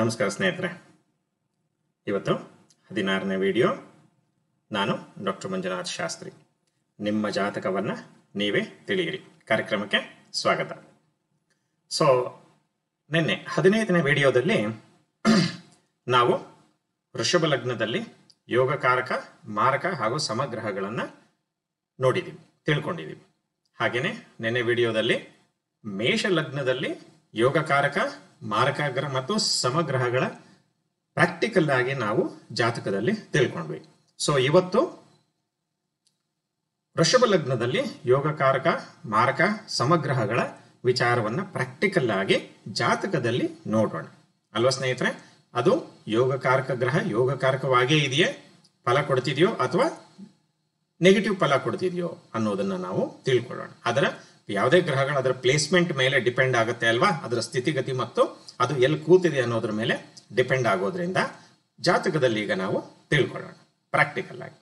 ನಮಸ್ಕಾರ ಸ್ನೇಹಿತರೆ ಇವತ್ತು ಹದಿನಾರನೇ ವಿಡಿಯೋ ನಾನು ಡಾಕ್ಟರ್ ಮಂಜುನಾಥ್ ಶಾಸ್ತ್ರಿ ನಿಮ್ಮ ಜಾತಕವನ್ನು ನೀವೇ ತಿಳಿಯಿರಿ ಕಾರ್ಯಕ್ರಮಕ್ಕೆ ಸ್ವಾಗತ ಸೊ ನಿನ್ನೆ ಹದಿನೈದನೇ ವಿಡಿಯೋದಲ್ಲಿ ನಾವು ಋಷಭ ಲಗ್ನದಲ್ಲಿ ಯೋಗಕಾರಕ ಮಾರಕ ಹಾಗೂ ಸಮಗ್ರಹಗಳನ್ನು ನೋಡಿದ್ದೀವಿ ತಿಳ್ಕೊಂಡಿದ್ದೀವಿ ಹಾಗೆಯೇ ನಿನ್ನೆ ವಿಡಿಯೋದಲ್ಲಿ ಮೇಷ ಲಗ್ನದಲ್ಲಿ ಯೋಗಕಾರಕ ಮಾರಕಾಗ್ರಹ ಮತ್ತು ಸಮಗ್ರಹಗಳ ಪ್ರಾಕ್ಟಿಕಲ್ ಆಗಿ ನಾವು ಜಾತಕದಲ್ಲಿ ತಿಳ್ಕೊಂಡ್ವಿ ಸೊ ಇವತ್ತು ವೃಷಭ ಲಗ್ನದಲ್ಲಿ ಯೋಗಕಾರಕ ಮಾರಕ ಸಮಗ್ರಹಗಳ ವಿಚಾರವನ್ನ ಪ್ರಾಕ್ಟಿಕಲ್ ಆಗಿ ಜಾತಕದಲ್ಲಿ ನೋಡೋಣ ಅಲ್ವಾ ಸ್ನೇಹಿತರೆ ಅದು ಯೋಗಕಾರಕ ಗ್ರಹ ಯೋಗಕಾರಕವಾಗೇ ಇದೆಯೇ ಫಲ ಕೊಡ್ತಿದೆಯೋ ಅಥವಾ ನೆಗೆಟಿವ್ ಫಲ ಕೊಡ್ತಿದೆಯೋ ಅನ್ನೋದನ್ನ ನಾವು ತಿಳ್ಕೊಳ್ಳೋಣ ಅದರ ಯಾವುದೇ ಗ್ರಹಗಳು ಅದರ ಪ್ಲೇಸ್ಮೆಂಟ್ ಮೇಲೆ ಡಿಪೆಂಡ್ ಆಗುತ್ತೆ ಅಲ್ವಾ ಅದರ ಸ್ಥಿತಿಗತಿ ಮತ್ತು ಅದು ಎಲ್ಲಿ ಕೂತಿದೆ ಅನ್ನೋದ್ರ ಮೇಲೆ ಡಿಪೆಂಡ್ ಆಗೋದ್ರಿಂದ ಜಾತಕದಲ್ಲಿ ಈಗ ನಾವು ತಿಳ್ಕೊಳ್ಳೋಣ ಪ್ರಾಕ್ಟಿಕಲ್ ಆಗಿ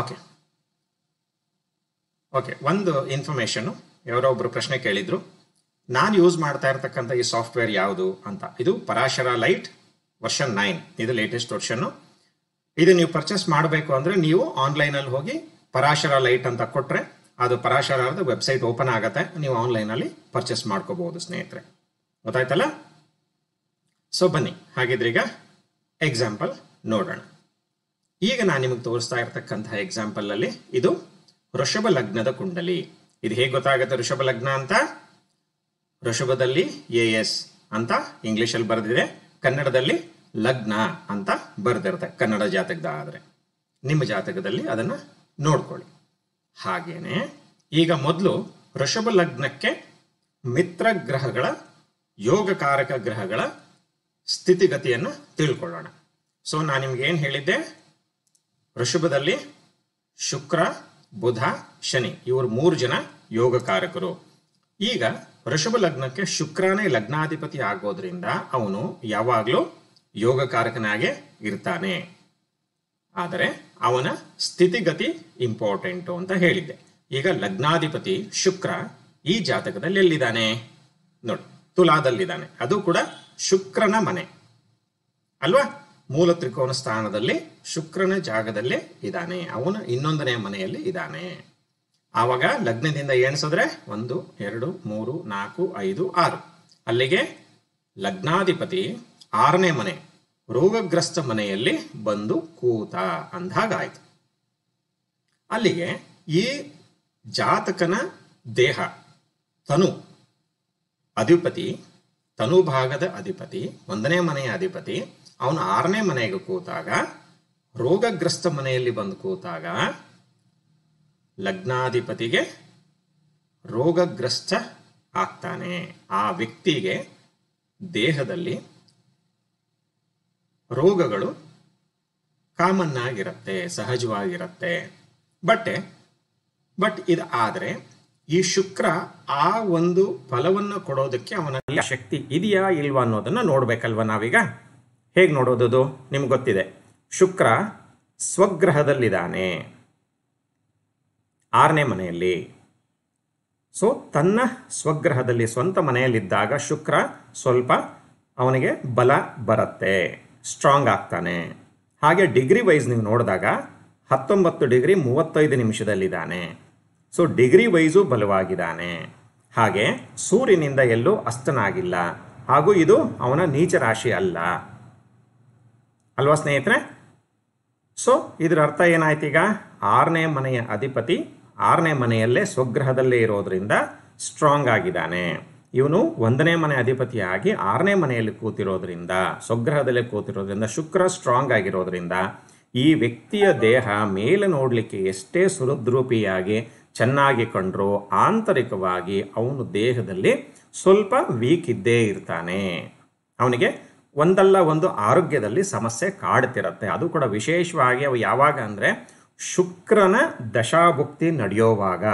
ಓಕೆ ಓಕೆ ಒಂದು ಇನ್ಫಾರ್ಮೇಶನ್ ಯಾರೋ ಒಬ್ರು ಪ್ರಶ್ನೆ ಕೇಳಿದ್ರು ನಾನು ಯೂಸ್ ಮಾಡ್ತಾ ಇರ್ತಕ್ಕಂಥ ಈ ಸಾಫ್ಟ್ವೇರ್ ಯಾವುದು ಅಂತ ಇದು ಪರಾಶರ ಲೈಟ್ ವರ್ಷನ್ ನೈನ್ ಇದು ಲೇಟೆಸ್ಟ್ ವರ್ಷನ್ನು ಇದು ನೀವು ಪರ್ಚೇಸ್ ಮಾಡಬೇಕು ಅಂದ್ರೆ ನೀವು ಆನ್ಲೈನ್ ಅಲ್ಲಿ ಹೋಗಿ ಪರಾಶರ ಲೈಟ್ ಅಂತ ಕೊಟ್ಟರೆ ಅದು ಪರಾಶರದ ವೆಬ್ಸೈಟ್ ಓಪನ್ ಆಗುತ್ತೆ ನೀವು ಆನ್ಲೈನಲ್ಲಿ ಪರ್ಚೇಸ್ ಮಾಡ್ಕೋಬಹುದು ಸ್ನೇಹಿತರೆ ಗೊತ್ತಾಯ್ತಲ್ಲ ಸೊ ಬನ್ನಿ ಹಾಗಿದ್ರೆ ಈಗ ಎಕ್ಸಾಂಪಲ್ ನೋಡೋಣ ಈಗ ನಾನು ನಿಮಗೆ ತೋರಿಸ್ತಾ ಇರತಕ್ಕಂತಹ ಅಲ್ಲಿ ಇದು ಋಷಭ ಲಗ್ನದ ಕುಂಡಲಿ ಇದು ಹೇಗೆ ಗೊತ್ತಾಗುತ್ತೆ ಋಷಭ ಲಗ್ನ ಅಂತ ಋಷಭದಲ್ಲಿ ಎ ಎಸ್ ಅಂತ ಅಲ್ಲಿ ಬರೆದಿದೆ ಕನ್ನಡದಲ್ಲಿ ಲಗ್ನ ಅಂತ ಬರೆದಿರುತ್ತೆ ಕನ್ನಡ ಜಾತಕದ ಆದರೆ ನಿಮ್ಮ ಜಾತಕದಲ್ಲಿ ಅದನ್ನು ನೋಡ್ಕೊಳ್ಳಿ ಹಾಗೇನೆ ಈಗ ಮೊದಲು ವೃಷಭ ಲಗ್ನಕ್ಕೆ ಮಿತ್ರ ಗ್ರಹಗಳ ಯೋಗಕಾರಕ ಗ್ರಹಗಳ ಸ್ಥಿತಿಗತಿಯನ್ನು ತಿಳ್ಕೊಳ್ಳೋಣ ಸೊ ನಾನು ನಿಮ್ಗೆ ಏನು ಹೇಳಿದ್ದೆ ವೃಷಭದಲ್ಲಿ ಶುಕ್ರ ಬುಧ ಶನಿ ಇವರು ಮೂರು ಜನ ಯೋಗಕಾರಕರು ಈಗ ವೃಷಭ ಲಗ್ನಕ್ಕೆ ಶುಕ್ರನೇ ಲಗ್ನಾಧಿಪತಿ ಆಗೋದ್ರಿಂದ ಅವನು ಯಾವಾಗಲೂ ಯೋಗಕಾರಕನಾಗೆ ಇರ್ತಾನೆ ಆದರೆ ಅವನ ಸ್ಥಿತಿಗತಿ ಇಂಪಾರ್ಟೆಂಟು ಅಂತ ಹೇಳಿದ್ದೆ ಈಗ ಲಗ್ನಾಧಿಪತಿ ಶುಕ್ರ ಈ ಜಾತಕದಲ್ಲಿ ಎಲ್ಲಿದ್ದಾನೆ ನೋಡಿ ತುಲಾದಲ್ಲಿದ್ದಾನೆ ಅದು ಕೂಡ ಶುಕ್ರನ ಮನೆ ಅಲ್ವಾ ಮೂಲ ತ್ರಿಕೋನ ಸ್ಥಾನದಲ್ಲಿ ಶುಕ್ರನ ಜಾಗದಲ್ಲೇ ಇದ್ದಾನೆ ಅವನು ಇನ್ನೊಂದನೇ ಮನೆಯಲ್ಲಿ ಇದ್ದಾನೆ ಆವಾಗ ಲಗ್ನದಿಂದ ಎಣಿಸಿದ್ರೆ ಒಂದು ಎರಡು ಮೂರು ನಾಲ್ಕು ಐದು ಆರು ಅಲ್ಲಿಗೆ ಲಗ್ನಾಧಿಪತಿ ಆರನೇ ಮನೆ ರೋಗಗ್ರಸ್ತ ಮನೆಯಲ್ಲಿ ಬಂದು ಕೂತ ಅಂದಾಗಾಯ್ತು ಅಲ್ಲಿಗೆ ಈ ಜಾತಕನ ದೇಹ ತನು ಅಧಿಪತಿ ತನು ಭಾಗದ ಅಧಿಪತಿ ಒಂದನೇ ಮನೆಯ ಅಧಿಪತಿ ಅವನು ಆರನೇ ಮನೆಗೆ ಕೂತಾಗ ರೋಗಗ್ರಸ್ತ ಮನೆಯಲ್ಲಿ ಬಂದು ಕೂತಾಗ ಲಗ್ನಾಧಿಪತಿಗೆ ರೋಗಗ್ರಸ್ತ ಆಗ್ತಾನೆ ಆ ವ್ಯಕ್ತಿಗೆ ದೇಹದಲ್ಲಿ ರೋಗಗಳು ಕಾಮನ್ ಆಗಿರುತ್ತೆ ಸಹಜವಾಗಿರುತ್ತೆ ಬಟ್ ಬಟ್ ಇದು ಆದರೆ ಈ ಶುಕ್ರ ಆ ಒಂದು ಫಲವನ್ನು ಕೊಡೋದಕ್ಕೆ ಅವನಲ್ಲಿ ಶಕ್ತಿ ಇದೆಯಾ ಇಲ್ವಾ ಅನ್ನೋದನ್ನು ನೋಡಬೇಕಲ್ವ ನಾವೀಗ ಹೇಗೆ ನೋಡೋದು ನಿಮ್ಗೆ ಗೊತ್ತಿದೆ ಶುಕ್ರ ಸ್ವಗ್ರಹದಲ್ಲಿದ್ದಾನೆ ಆರನೇ ಮನೆಯಲ್ಲಿ ಸೊ ತನ್ನ ಸ್ವಗ್ರಹದಲ್ಲಿ ಸ್ವಂತ ಮನೆಯಲ್ಲಿದ್ದಾಗ ಶುಕ್ರ ಸ್ವಲ್ಪ ಅವನಿಗೆ ಬಲ ಬರುತ್ತೆ ಸ್ಟ್ರಾಂಗ್ ಆಗ್ತಾನೆ ಹಾಗೆ ಡಿಗ್ರಿ ವೈಸ್ ನೀವು ನೋಡಿದಾಗ ಹತ್ತೊಂಬತ್ತು ಡಿಗ್ರಿ ಮೂವತ್ತೈದು ನಿಮಿಷದಲ್ಲಿದ್ದಾನೆ ಸೊ ಡಿಗ್ರಿ ವೈಸು ಬಲವಾಗಿದ್ದಾನೆ ಹಾಗೆ ಸೂರ್ಯನಿಂದ ಎಲ್ಲೂ ಅಸ್ತನಾಗಿಲ್ಲ ಹಾಗೂ ಇದು ಅವನ ನೀಚ ರಾಶಿ ಅಲ್ಲ ಅಲ್ವಾ ಸ್ನೇಹಿತರೆ ಸೊ ಇದರ ಅರ್ಥ ಏನಾಯ್ತು ಈಗ ಆರನೇ ಮನೆಯ ಅಧಿಪತಿ ಆರನೇ ಮನೆಯಲ್ಲೇ ಸ್ವಗ್ರಹದಲ್ಲೇ ಇರೋದ್ರಿಂದ ಸ್ಟ್ರಾಂಗ್ ಆಗಿದ್ದಾನೆ ಇವನು ಒಂದನೇ ಮನೆ ಅಧಿಪತಿಯಾಗಿ ಆರನೇ ಮನೆಯಲ್ಲಿ ಕೂತಿರೋದ್ರಿಂದ ಸ್ವಗ್ರಹದಲ್ಲಿ ಕೂತಿರೋದ್ರಿಂದ ಶುಕ್ರ ಸ್ಟ್ರಾಂಗ್ ಆಗಿರೋದ್ರಿಂದ ಈ ವ್ಯಕ್ತಿಯ ದೇಹ ಮೇಲೆ ನೋಡಲಿಕ್ಕೆ ಎಷ್ಟೇ ಸುರದ್ರೂಪಿಯಾಗಿ ಚೆನ್ನಾಗಿ ಕಂಡರೂ ಆಂತರಿಕವಾಗಿ ಅವನು ದೇಹದಲ್ಲಿ ಸ್ವಲ್ಪ ವೀಕ್ ಇದ್ದೇ ಇರ್ತಾನೆ ಅವನಿಗೆ ಒಂದಲ್ಲ ಒಂದು ಆರೋಗ್ಯದಲ್ಲಿ ಸಮಸ್ಯೆ ಕಾಡ್ತಿರತ್ತೆ ಅದು ಕೂಡ ವಿಶೇಷವಾಗಿ ಅವು ಯಾವಾಗ ಅಂದರೆ ಶುಕ್ರನ ದಶಾಭುಕ್ತಿ ನಡೆಯೋವಾಗ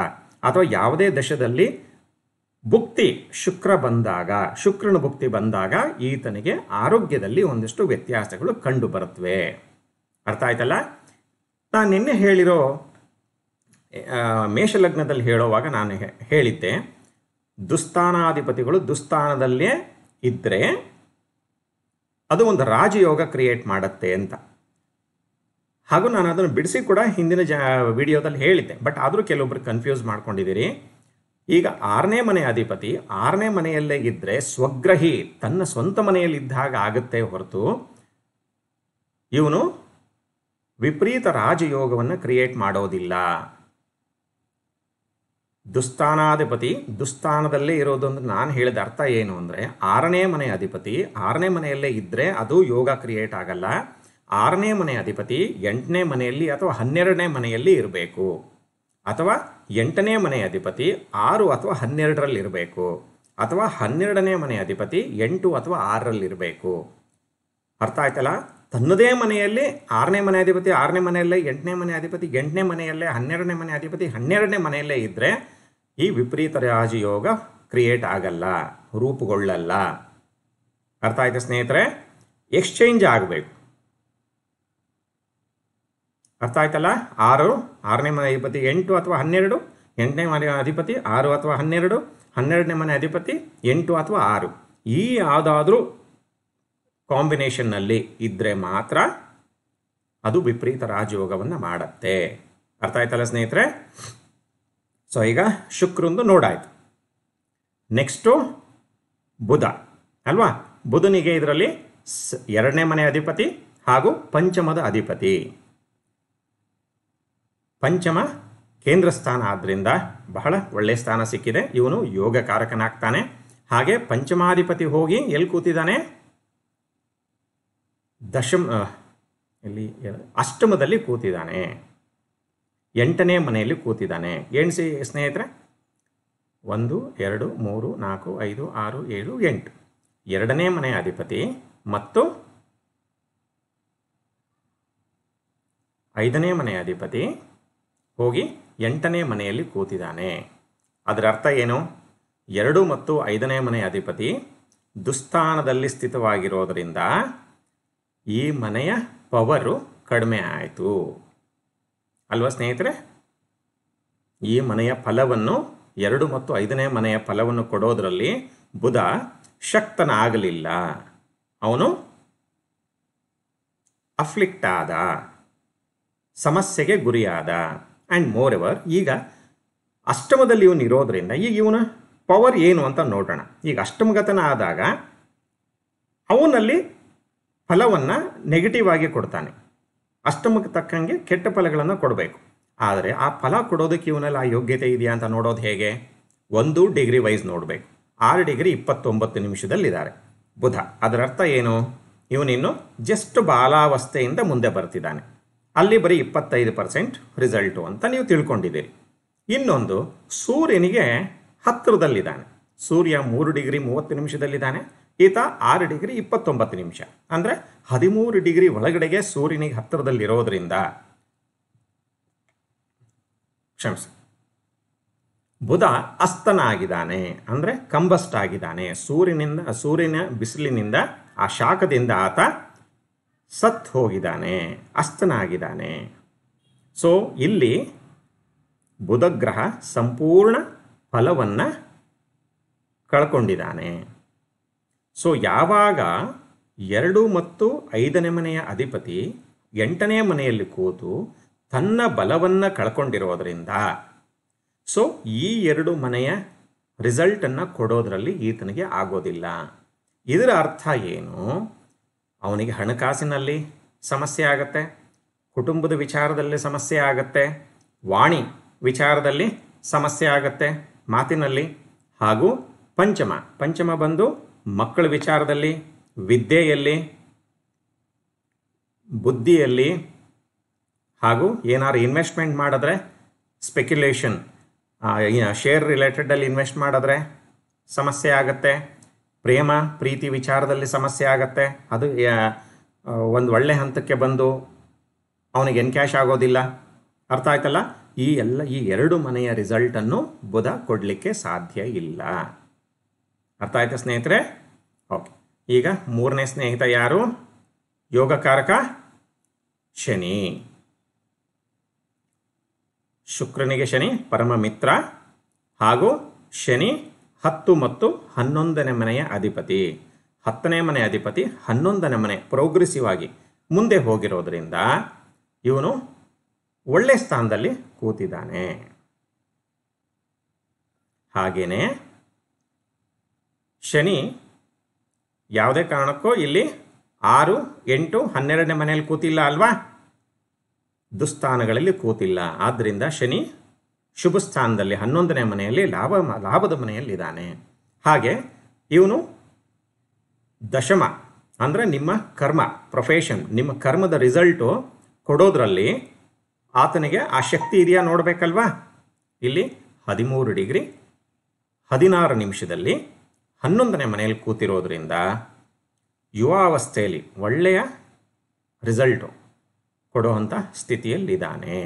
ಅಥವಾ ಯಾವುದೇ ದಶದಲ್ಲಿ ಭುಕ್ತಿ ಶುಕ್ರ ಬಂದಾಗ ಶುಕ್ರನ ಭುಕ್ತಿ ಬಂದಾಗ ಈತನಿಗೆ ಆರೋಗ್ಯದಲ್ಲಿ ಒಂದಿಷ್ಟು ವ್ಯತ್ಯಾಸಗಳು ಕಂಡು ಬರುತ್ತವೆ ಅರ್ಥ ಆಯ್ತಲ್ಲ ನಾನು ನಿನ್ನೆ ಹೇಳಿರೋ ಮೇಷಲಗ್ನದಲ್ಲಿ ಹೇಳುವಾಗ ನಾನು ಹೇಳಿದ್ದೆ ದುಸ್ಥಾನಾಧಿಪತಿಗಳು ದುಸ್ಥಾನದಲ್ಲೇ ಇದ್ದರೆ ಅದು ಒಂದು ರಾಜಯೋಗ ಕ್ರಿಯೇಟ್ ಮಾಡುತ್ತೆ ಅಂತ ಹಾಗೂ ನಾನು ಅದನ್ನು ಬಿಡಿಸಿ ಕೂಡ ಹಿಂದಿನ ಜ ವಿಡಿಯೋದಲ್ಲಿ ಹೇಳಿದ್ದೆ ಬಟ್ ಆದರೂ ಕೆಲವೊಬ್ರು ಕನ್ಫ್ಯೂಸ್ ಮಾಡ್ಕೊಂಡಿದ್ದೀರಿ ಈಗ ಆರನೇ ಮನೆ ಅಧಿಪತಿ ಆರನೇ ಮನೆಯಲ್ಲೇ ಇದ್ದರೆ ಸ್ವಗ್ರಹಿ ತನ್ನ ಸ್ವಂತ ಮನೆಯಲ್ಲಿದ್ದಾಗ ಆಗುತ್ತೆ ಹೊರತು ಇವನು ವಿಪರೀತ ರಾಜಯೋಗವನ್ನು ಕ್ರಿಯೇಟ್ ಮಾಡೋದಿಲ್ಲ ದುಸ್ಥಾನಾಧಿಪತಿ ದುಸ್ಥಾನದಲ್ಲೇ ಇರೋದು ಅಂದ್ರೆ ನಾನು ಹೇಳಿದ ಅರ್ಥ ಏನು ಅಂದರೆ ಆರನೇ ಮನೆ ಅಧಿಪತಿ ಆರನೇ ಮನೆಯಲ್ಲೇ ಇದ್ದರೆ ಅದು ಯೋಗ ಕ್ರಿಯೇಟ್ ಆಗಲ್ಲ ಆರನೇ ಮನೆ ಅಧಿಪತಿ ಎಂಟನೇ ಮನೆಯಲ್ಲಿ ಅಥವಾ ಹನ್ನೆರಡನೇ ಮನೆಯಲ್ಲಿ ಇರಬೇಕು ಅಥವಾ ಎಂಟನೇ ಮನೆ ಅಧಿಪತಿ ಆರು ಅಥವಾ ಹನ್ನೆರಡರಲ್ಲಿರಬೇಕು ಅಥವಾ ಹನ್ನೆರಡನೇ ಮನೆ ಅಧಿಪತಿ ಎಂಟು ಅಥವಾ ಆರರಲ್ಲಿರಬೇಕು ಅರ್ಥ ಆಯ್ತಲ್ಲ ತನ್ನದೇ ಮನೆಯಲ್ಲಿ ಆರನೇ ಮನೆ ಅಧಿಪತಿ ಆರನೇ ಮನೆಯಲ್ಲೇ ಎಂಟನೇ ಮನೆ ಅಧಿಪತಿ ಎಂಟನೇ ಮನೆಯಲ್ಲೇ ಹನ್ನೆರಡನೇ ಮನೆ ಅಧಿಪತಿ ಹನ್ನೆರಡನೇ ಮನೆಯಲ್ಲೇ ಇದ್ದರೆ ಈ ವಿಪರೀತ ರಾಜಯೋಗ ಕ್ರಿಯೇಟ್ ಆಗಲ್ಲ ರೂಪುಗೊಳ್ಳಲ್ಲ ಅರ್ಥ ಆಯ್ತು ಸ್ನೇಹಿತರೆ ಎಕ್ಸ್ಚೇಂಜ್ ಆಗಬೇಕು ಅರ್ಥ ಆಯ್ತಲ್ಲ ಆರು ಆರನೇ ಮನೆ ಅಧಿಪತಿ ಎಂಟು ಅಥವಾ ಹನ್ನೆರಡು ಎಂಟನೇ ಮನೆ ಅಧಿಪತಿ ಆರು ಅಥವಾ ಹನ್ನೆರಡು ಹನ್ನೆರಡನೇ ಮನೆ ಅಧಿಪತಿ ಎಂಟು ಅಥವಾ ಆರು ಈ ಯಾವುದಾದ್ರೂ ಕಾಂಬಿನೇಷನ್ನಲ್ಲಿ ಇದ್ದರೆ ಮಾತ್ರ ಅದು ವಿಪರೀತ ರಾಜಯೋಗವನ್ನು ಮಾಡತ್ತೆ ಅರ್ಥ ಆಯ್ತಲ್ಲ ಸ್ನೇಹಿತರೆ ಸೊ ಈಗ ಶುಕ್ರಂದು ನೋಡಾಯ್ತು ನೆಕ್ಸ್ಟು ಬುಧ ಅಲ್ವಾ ಬುಧನಿಗೆ ಇದರಲ್ಲಿ ಎರಡನೇ ಮನೆ ಅಧಿಪತಿ ಹಾಗೂ ಪಂಚಮದ ಅಧಿಪತಿ ಪಂಚಮ ಕೇಂದ್ರ ಸ್ಥಾನ ಆದ್ದರಿಂದ ಬಹಳ ಒಳ್ಳೆಯ ಸ್ಥಾನ ಸಿಕ್ಕಿದೆ ಇವನು ಯೋಗಕಾರಕನಾಗ್ತಾನೆ ಹಾಗೆ ಪಂಚಮಾಧಿಪತಿ ಹೋಗಿ ಎಲ್ಲಿ ಕೂತಿದ್ದಾನೆ ದಶಮ ಇಲ್ಲಿ ಅಷ್ಟಮದಲ್ಲಿ ಕೂತಿದ್ದಾನೆ ಎಂಟನೇ ಮನೆಯಲ್ಲಿ ಕೂತಿದ್ದಾನೆ ಎಣ್ಸಿ ಸ್ನೇಹಿತರೆ ಒಂದು ಎರಡು ಮೂರು ನಾಲ್ಕು ಐದು ಆರು ಏಳು ಎಂಟು ಎರಡನೇ ಮನೆಯ ಅಧಿಪತಿ ಮತ್ತು ಐದನೇ ಮನೆ ಅಧಿಪತಿ ಹೋಗಿ ಎಂಟನೇ ಮನೆಯಲ್ಲಿ ಕೂತಿದ್ದಾನೆ ಅದರ ಅರ್ಥ ಏನು ಎರಡು ಮತ್ತು ಐದನೇ ಮನೆಯ ಅಧಿಪತಿ ದುಸ್ಥಾನದಲ್ಲಿ ಸ್ಥಿತವಾಗಿರೋದರಿಂದ ಈ ಮನೆಯ ಪವರು ಕಡಿಮೆ ಆಯಿತು ಅಲ್ವಾ ಸ್ನೇಹಿತರೆ ಈ ಮನೆಯ ಫಲವನ್ನು ಎರಡು ಮತ್ತು ಐದನೇ ಮನೆಯ ಫಲವನ್ನು ಕೊಡೋದರಲ್ಲಿ ಬುಧ ಶಕ್ತನ ಆಗಲಿಲ್ಲ ಅವನು ಅಫ್ಲಿಕ್ಟ್ ಆದ ಸಮಸ್ಯೆಗೆ ಗುರಿಯಾದ ಆ್ಯಂಡ್ ಮೋರ್ ಎವರ್ ಈಗ ಅಷ್ಟಮದಲ್ಲಿ ಇವನು ಇರೋದರಿಂದ ಈಗ ಇವನ ಪವರ್ ಏನು ಅಂತ ನೋಡೋಣ ಈಗ ಅಷ್ಟಮಗತನ ಆದಾಗ ಅವನಲ್ಲಿ ಫಲವನ್ನು ನೆಗೆಟಿವ್ ಆಗಿ ಕೊಡ್ತಾನೆ ಅಷ್ಟಮಕ್ಕೆ ತಕ್ಕಂಗೆ ಕೆಟ್ಟ ಫಲಗಳನ್ನು ಕೊಡಬೇಕು ಆದರೆ ಆ ಫಲ ಕೊಡೋದಕ್ಕೆ ಇವನಲ್ಲಿ ಆ ಯೋಗ್ಯತೆ ಇದೆಯಾ ಅಂತ ನೋಡೋದು ಹೇಗೆ ಒಂದು ಡಿಗ್ರಿ ವೈಸ್ ನೋಡಬೇಕು ಆರು ಡಿಗ್ರಿ ಇಪ್ಪತ್ತೊಂಬತ್ತು ನಿಮಿಷದಲ್ಲಿದ್ದಾರೆ ಬುಧ ಅದರ ಅರ್ಥ ಏನು ಇವನಿನ್ನು ಜಸ್ಟ್ ಬಾಲಾವಸ್ಥೆಯಿಂದ ಮುಂದೆ ಬರ್ತಿದ್ದಾನೆ ಅಲ್ಲಿ ಬರೀ ಇಪ್ಪತ್ತೈದು ಪರ್ಸೆಂಟ್ ರಿಸಲ್ಟು ಅಂತ ನೀವು ತಿಳ್ಕೊಂಡಿದ್ದೀರಿ ಇನ್ನೊಂದು ಸೂರ್ಯನಿಗೆ ಹತ್ತಿರದಲ್ಲಿದ್ದಾನೆ ಸೂರ್ಯ ಮೂರು ಡಿಗ್ರಿ ಮೂವತ್ತು ನಿಮಿಷದಲ್ಲಿದ್ದಾನೆ ಈತ ಆರು ಡಿಗ್ರಿ ಇಪ್ಪತ್ತೊಂಬತ್ತು ನಿಮಿಷ ಅಂದರೆ ಹದಿಮೂರು ಡಿಗ್ರಿ ಒಳಗಡೆಗೆ ಸೂರ್ಯನಿಗೆ ಹತ್ತಿರದಲ್ಲಿರೋದ್ರಿಂದ ಕ್ಷಮಿಸಿ ಬುಧ ಅಸ್ತನ ಆಗಿದ್ದಾನೆ ಅಂದರೆ ಕಂಬಸ್ಟ್ ಆಗಿದ್ದಾನೆ ಸೂರ್ಯನಿಂದ ಸೂರ್ಯನ ಬಿಸಿಲಿನಿಂದ ಆ ಶಾಖದಿಂದ ಆತ ಸತ್ ಹೋಗಿದ್ದಾನೆ ಅಸ್ತನಾಗಿದ್ದಾನೆ ಸೊ ಇಲ್ಲಿ ಬುಧಗ್ರಹ ಸಂಪೂರ್ಣ ಫಲವನ್ನು ಕಳ್ಕೊಂಡಿದ್ದಾನೆ ಸೊ ಯಾವಾಗ ಎರಡು ಮತ್ತು ಐದನೇ ಮನೆಯ ಅಧಿಪತಿ ಎಂಟನೇ ಮನೆಯಲ್ಲಿ ಕೂತು ತನ್ನ ಬಲವನ್ನು ಕಳ್ಕೊಂಡಿರೋದ್ರಿಂದ ಸೊ ಈ ಎರಡು ಮನೆಯ ರಿಸಲ್ಟನ್ನು ಕೊಡೋದರಲ್ಲಿ ಈತನಿಗೆ ಆಗೋದಿಲ್ಲ ಇದರ ಅರ್ಥ ಏನು ಅವನಿಗೆ ಹಣಕಾಸಿನಲ್ಲಿ ಸಮಸ್ಯೆ ಆಗತ್ತೆ ಕುಟುಂಬದ ವಿಚಾರದಲ್ಲಿ ಸಮಸ್ಯೆ ಆಗತ್ತೆ ವಾಣಿ ವಿಚಾರದಲ್ಲಿ ಸಮಸ್ಯೆ ಆಗತ್ತೆ ಮಾತಿನಲ್ಲಿ ಹಾಗೂ ಪಂಚಮ ಪಂಚಮ ಬಂದು ಮಕ್ಕಳ ವಿಚಾರದಲ್ಲಿ ವಿದ್ಯೆಯಲ್ಲಿ ಬುದ್ಧಿಯಲ್ಲಿ ಹಾಗೂ ಏನಾದ್ರು ಇನ್ವೆಸ್ಟ್ಮೆಂಟ್ ಮಾಡಿದ್ರೆ ಸ್ಪೆಕ್ಯುಲೇಷನ್ ಶೇರ್ ರಿಲೇಟೆಡಲ್ಲಿ ಇನ್ವೆಸ್ಟ್ ಮಾಡಿದ್ರೆ ಸಮಸ್ಯೆ ಆಗುತ್ತೆ ಪ್ರೇಮ ಪ್ರೀತಿ ವಿಚಾರದಲ್ಲಿ ಸಮಸ್ಯೆ ಆಗತ್ತೆ ಅದು ಒಂದು ಒಳ್ಳೆ ಹಂತಕ್ಕೆ ಬಂದು ಅವನಿಗೆ ಕ್ಯಾಶ್ ಆಗೋದಿಲ್ಲ ಅರ್ಥ ಆಯ್ತಲ್ಲ ಈ ಎಲ್ಲ ಈ ಎರಡು ಮನೆಯ ರಿಸಲ್ಟನ್ನು ಬುಧ ಕೊಡಲಿಕ್ಕೆ ಸಾಧ್ಯ ಇಲ್ಲ ಅರ್ಥ ಆಯ್ತಾ ಸ್ನೇಹಿತರೆ ಓಕೆ ಈಗ ಮೂರನೇ ಸ್ನೇಹಿತ ಯಾರು ಯೋಗಕಾರಕ ಶನಿ ಶುಕ್ರನಿಗೆ ಶನಿ ಪರಮ ಮಿತ್ರ ಹಾಗೂ ಶನಿ ಹತ್ತು ಮತ್ತು ಹನ್ನೊಂದನೇ ಮನೆಯ ಅಧಿಪತಿ ಹತ್ತನೇ ಮನೆ ಅಧಿಪತಿ ಹನ್ನೊಂದನೇ ಮನೆ ಪ್ರೋಗ್ರೆಸಿವ್ ಆಗಿ ಮುಂದೆ ಹೋಗಿರೋದ್ರಿಂದ ಇವನು ಒಳ್ಳೆ ಸ್ಥಾನದಲ್ಲಿ ಕೂತಿದ್ದಾನೆ ಹಾಗೆಯೇ ಶನಿ ಯಾವುದೇ ಕಾರಣಕ್ಕೂ ಇಲ್ಲಿ ಆರು ಎಂಟು ಹನ್ನೆರಡನೇ ಮನೆಯಲ್ಲಿ ಕೂತಿಲ್ಲ ಅಲ್ವಾ ದುಸ್ಥಾನಗಳಲ್ಲಿ ಕೂತಿಲ್ಲ ಆದ್ದರಿಂದ ಶನಿ ಶುಭ ಸ್ಥಾನದಲ್ಲಿ ಹನ್ನೊಂದನೇ ಮನೆಯಲ್ಲಿ ಲಾಭ ಲಾಭದ ಮನೆಯಲ್ಲಿದ್ದಾನೆ ಹಾಗೆ ಇವನು ದಶಮ ಅಂದರೆ ನಿಮ್ಮ ಕರ್ಮ ಪ್ರೊಫೆಷನ್ ನಿಮ್ಮ ಕರ್ಮದ ರಿಸಲ್ಟು ಕೊಡೋದ್ರಲ್ಲಿ ಆತನಿಗೆ ಆ ಶಕ್ತಿ ಇದೆಯಾ ನೋಡಬೇಕಲ್ವಾ ಇಲ್ಲಿ ಹದಿಮೂರು ಡಿಗ್ರಿ ಹದಿನಾರು ನಿಮಿಷದಲ್ಲಿ ಹನ್ನೊಂದನೇ ಮನೆಯಲ್ಲಿ ಕೂತಿರೋದ್ರಿಂದ ಯುವಾವಸ್ಥೆಯಲ್ಲಿ ಒಳ್ಳೆಯ ರಿಸಲ್ಟು ಕೊಡುವಂಥ ಸ್ಥಿತಿಯಲ್ಲಿದ್ದಾನೆ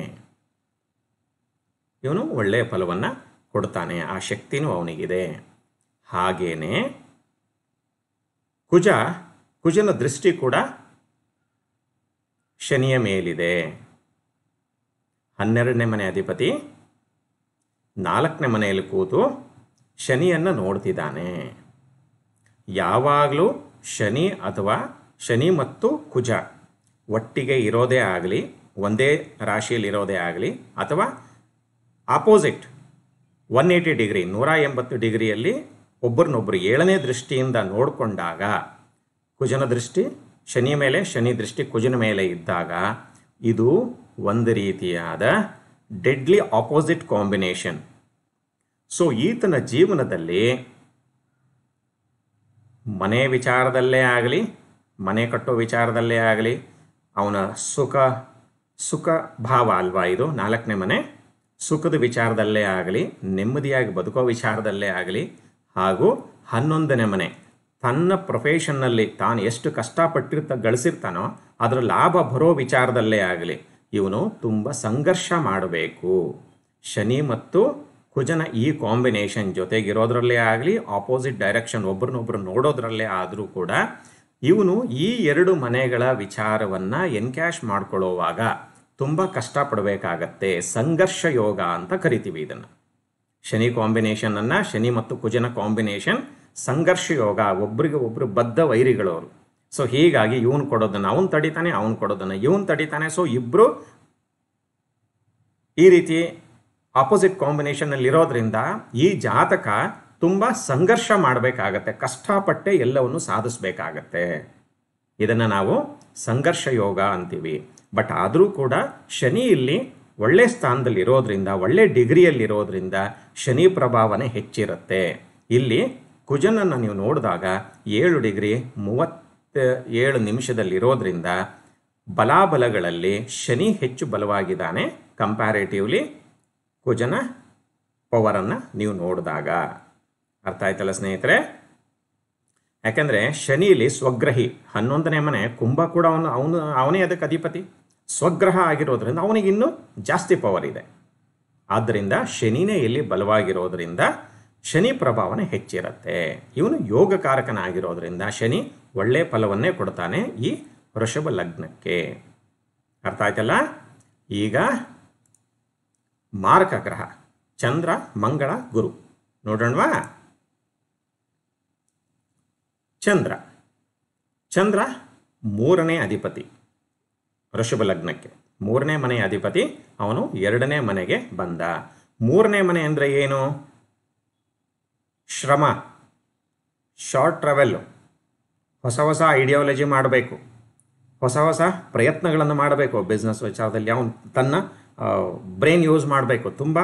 ಇವನು ಒಳ್ಳೆಯ ಫಲವನ್ನು ಕೊಡ್ತಾನೆ ಆ ಶಕ್ತಿನೂ ಅವನಿಗಿದೆ ಹಾಗೇನೆ ಕುಜ ಕುಜನ ದೃಷ್ಟಿ ಕೂಡ ಶನಿಯ ಮೇಲಿದೆ ಹನ್ನೆರಡನೇ ಮನೆ ಅಧಿಪತಿ ನಾಲ್ಕನೇ ಮನೆಯಲ್ಲಿ ಕೂತು ಶನಿಯನ್ನು ನೋಡ್ತಿದ್ದಾನೆ ಯಾವಾಗಲೂ ಶನಿ ಅಥವಾ ಶನಿ ಮತ್ತು ಕುಜ ಒಟ್ಟಿಗೆ ಇರೋದೇ ಆಗಲಿ ಒಂದೇ ರಾಶಿಯಲ್ಲಿರೋದೇ ಆಗಲಿ ಅಥವಾ ಆಪೋಸಿಟ್ ಒನ್ ಏಯ್ಟಿ ಡಿಗ್ರಿ ನೂರ ಎಂಬತ್ತು ಡಿಗ್ರಿಯಲ್ಲಿ ಒಬ್ಬರನ್ನೊಬ್ಬರು ಏಳನೇ ದೃಷ್ಟಿಯಿಂದ ನೋಡಿಕೊಂಡಾಗ ಕುಜನ ದೃಷ್ಟಿ ಶನಿ ಮೇಲೆ ಶನಿ ದೃಷ್ಟಿ ಕುಜನ ಮೇಲೆ ಇದ್ದಾಗ ಇದು ಒಂದು ರೀತಿಯಾದ ಡೆಡ್ಲಿ ಆಪೋಸಿಟ್ ಕಾಂಬಿನೇಷನ್ ಸೊ ಈತನ ಜೀವನದಲ್ಲಿ ಮನೆ ವಿಚಾರದಲ್ಲೇ ಆಗಲಿ ಮನೆ ಕಟ್ಟೋ ವಿಚಾರದಲ್ಲೇ ಆಗಲಿ ಅವನ ಸುಖ ಸುಖ ಭಾವ ಅಲ್ವಾ ಇದು ನಾಲ್ಕನೇ ಮನೆ ಸುಖದ ವಿಚಾರದಲ್ಲೇ ಆಗಲಿ ನೆಮ್ಮದಿಯಾಗಿ ಬದುಕೋ ವಿಚಾರದಲ್ಲೇ ಆಗಲಿ ಹಾಗೂ ಹನ್ನೊಂದನೇ ಮನೆ ತನ್ನ ಪ್ರೊಫೆಷನ್ನಲ್ಲಿ ತಾನು ಎಷ್ಟು ಕಷ್ಟಪಟ್ಟಿರ್ತ ಗಳಿಸಿರ್ತಾನೋ ಅದರ ಲಾಭ ಬರೋ ವಿಚಾರದಲ್ಲೇ ಆಗಲಿ ಇವನು ತುಂಬ ಸಂಘರ್ಷ ಮಾಡಬೇಕು ಶನಿ ಮತ್ತು ಕುಜನ ಈ ಕಾಂಬಿನೇಷನ್ ಜೊತೆಗಿರೋದ್ರಲ್ಲೇ ಆಗಲಿ ಆಪೋಸಿಟ್ ಡೈರೆಕ್ಷನ್ ಒಬ್ರನ್ನೊಬ್ರು ನೋಡೋದ್ರಲ್ಲೇ ಆದರೂ ಕೂಡ ಇವನು ಈ ಎರಡು ಮನೆಗಳ ವಿಚಾರವನ್ನು ಎನ್ಕ್ಯಾಶ್ ಮಾಡ್ಕೊಳ್ಳೋವಾಗ ತುಂಬ ಕಷ್ಟಪಡಬೇಕಾಗತ್ತೆ ಸಂಘರ್ಷ ಯೋಗ ಅಂತ ಕರಿತೀವಿ ಇದನ್ನು ಶನಿ ಕಾಂಬಿನೇಷನನ್ನು ಶನಿ ಮತ್ತು ಕುಜನ ಕಾಂಬಿನೇಷನ್ ಸಂಘರ್ಷ ಯೋಗ ಒಬ್ಬರಿಗೆ ಒಬ್ಬರು ಬದ್ಧ ವೈರಿಗಳವರು ಸೊ ಹೀಗಾಗಿ ಇವನು ಕೊಡೋದನ್ನು ಅವನು ತಡಿತಾನೆ ಅವನು ಕೊಡೋದನ್ನು ಇವನು ತಡಿತಾನೆ ಸೊ ಇಬ್ಬರು ಈ ರೀತಿ ಆಪೋಸಿಟ್ ಕಾಂಬಿನೇಷನ್ನಲ್ಲಿ ಇರೋದ್ರಿಂದ ಈ ಜಾತಕ ತುಂಬ ಸಂಘರ್ಷ ಮಾಡಬೇಕಾಗತ್ತೆ ಕಷ್ಟಪಟ್ಟೆ ಎಲ್ಲವನ್ನು ಸಾಧಿಸಬೇಕಾಗತ್ತೆ ಇದನ್ನು ನಾವು ಸಂಘರ್ಷ ಯೋಗ ಅಂತೀವಿ ಬಟ್ ಆದರೂ ಕೂಡ ಶನಿ ಇಲ್ಲಿ ಒಳ್ಳೆ ಇರೋದ್ರಿಂದ ಒಳ್ಳೆ ಡಿಗ್ರಿಯಲ್ಲಿರೋದ್ರಿಂದ ಶನಿ ಪ್ರಭಾವನೆ ಹೆಚ್ಚಿರುತ್ತೆ ಇಲ್ಲಿ ಕುಜನನ್ನು ನೀವು ನೋಡಿದಾಗ ಏಳು ಡಿಗ್ರಿ ಮೂವತ್ತ ಏಳು ನಿಮಿಷದಲ್ಲಿರೋದ್ರಿಂದ ಬಲಾಬಲಗಳಲ್ಲಿ ಶನಿ ಹೆಚ್ಚು ಬಲವಾಗಿದ್ದಾನೆ ಕಂಪ್ಯಾರೇಟಿವ್ಲಿ ಕುಜನ ಪವರನ್ನು ನೀವು ನೋಡಿದಾಗ ಅರ್ಥ ಆಯ್ತಲ್ಲ ಸ್ನೇಹಿತರೆ ಯಾಕೆಂದರೆ ಶನಿಯಲ್ಲಿ ಸ್ವಗ್ರಹಿ ಹನ್ನೊಂದನೇ ಮನೆ ಕುಂಭ ಕೂಡ ಅವನು ಅವನು ಅವನೇ ಅದಕ್ಕೆ ಅಧಿಪತಿ ಸ್ವಗ್ರಹ ಆಗಿರೋದ್ರಿಂದ ಅವನಿಗೆ ಜಾಸ್ತಿ ಪವರ್ ಇದೆ ಆದ್ದರಿಂದ ಶನಿನೇ ಇಲ್ಲಿ ಬಲವಾಗಿರೋದ್ರಿಂದ ಶನಿ ಪ್ರಭಾವನೆ ಹೆಚ್ಚಿರುತ್ತೆ ಇವನು ಯೋಗಕಾರಕನಾಗಿರೋದ್ರಿಂದ ಶನಿ ಒಳ್ಳೆ ಫಲವನ್ನೇ ಕೊಡ್ತಾನೆ ಈ ವೃಷಭ ಲಗ್ನಕ್ಕೆ ಅರ್ಥ ಆಯ್ತಲ್ಲ ಈಗ ಮಾರಕ ಗ್ರಹ ಚಂದ್ರ ಮಂಗಳ ಗುರು ನೋಡೋಣವಾ ಚಂದ್ರ ಚಂದ್ರ ಮೂರನೇ ಅಧಿಪತಿ ವೃಷಭ ಲಗ್ನಕ್ಕೆ ಮೂರನೇ ಮನೆಯ ಅಧಿಪತಿ ಅವನು ಎರಡನೇ ಮನೆಗೆ ಬಂದ ಮೂರನೇ ಮನೆ ಅಂದರೆ ಏನು ಶ್ರಮ ಶಾರ್ಟ್ ಟ್ರಾವೆಲ್ ಹೊಸ ಹೊಸ ಐಡಿಯಾಲಜಿ ಮಾಡಬೇಕು ಹೊಸ ಹೊಸ ಪ್ರಯತ್ನಗಳನ್ನು ಮಾಡಬೇಕು ಬಿಸ್ನೆಸ್ ವಿಚಾರದಲ್ಲಿ ಅವನು ತನ್ನ ಬ್ರೈನ್ ಯೂಸ್ ಮಾಡಬೇಕು ತುಂಬ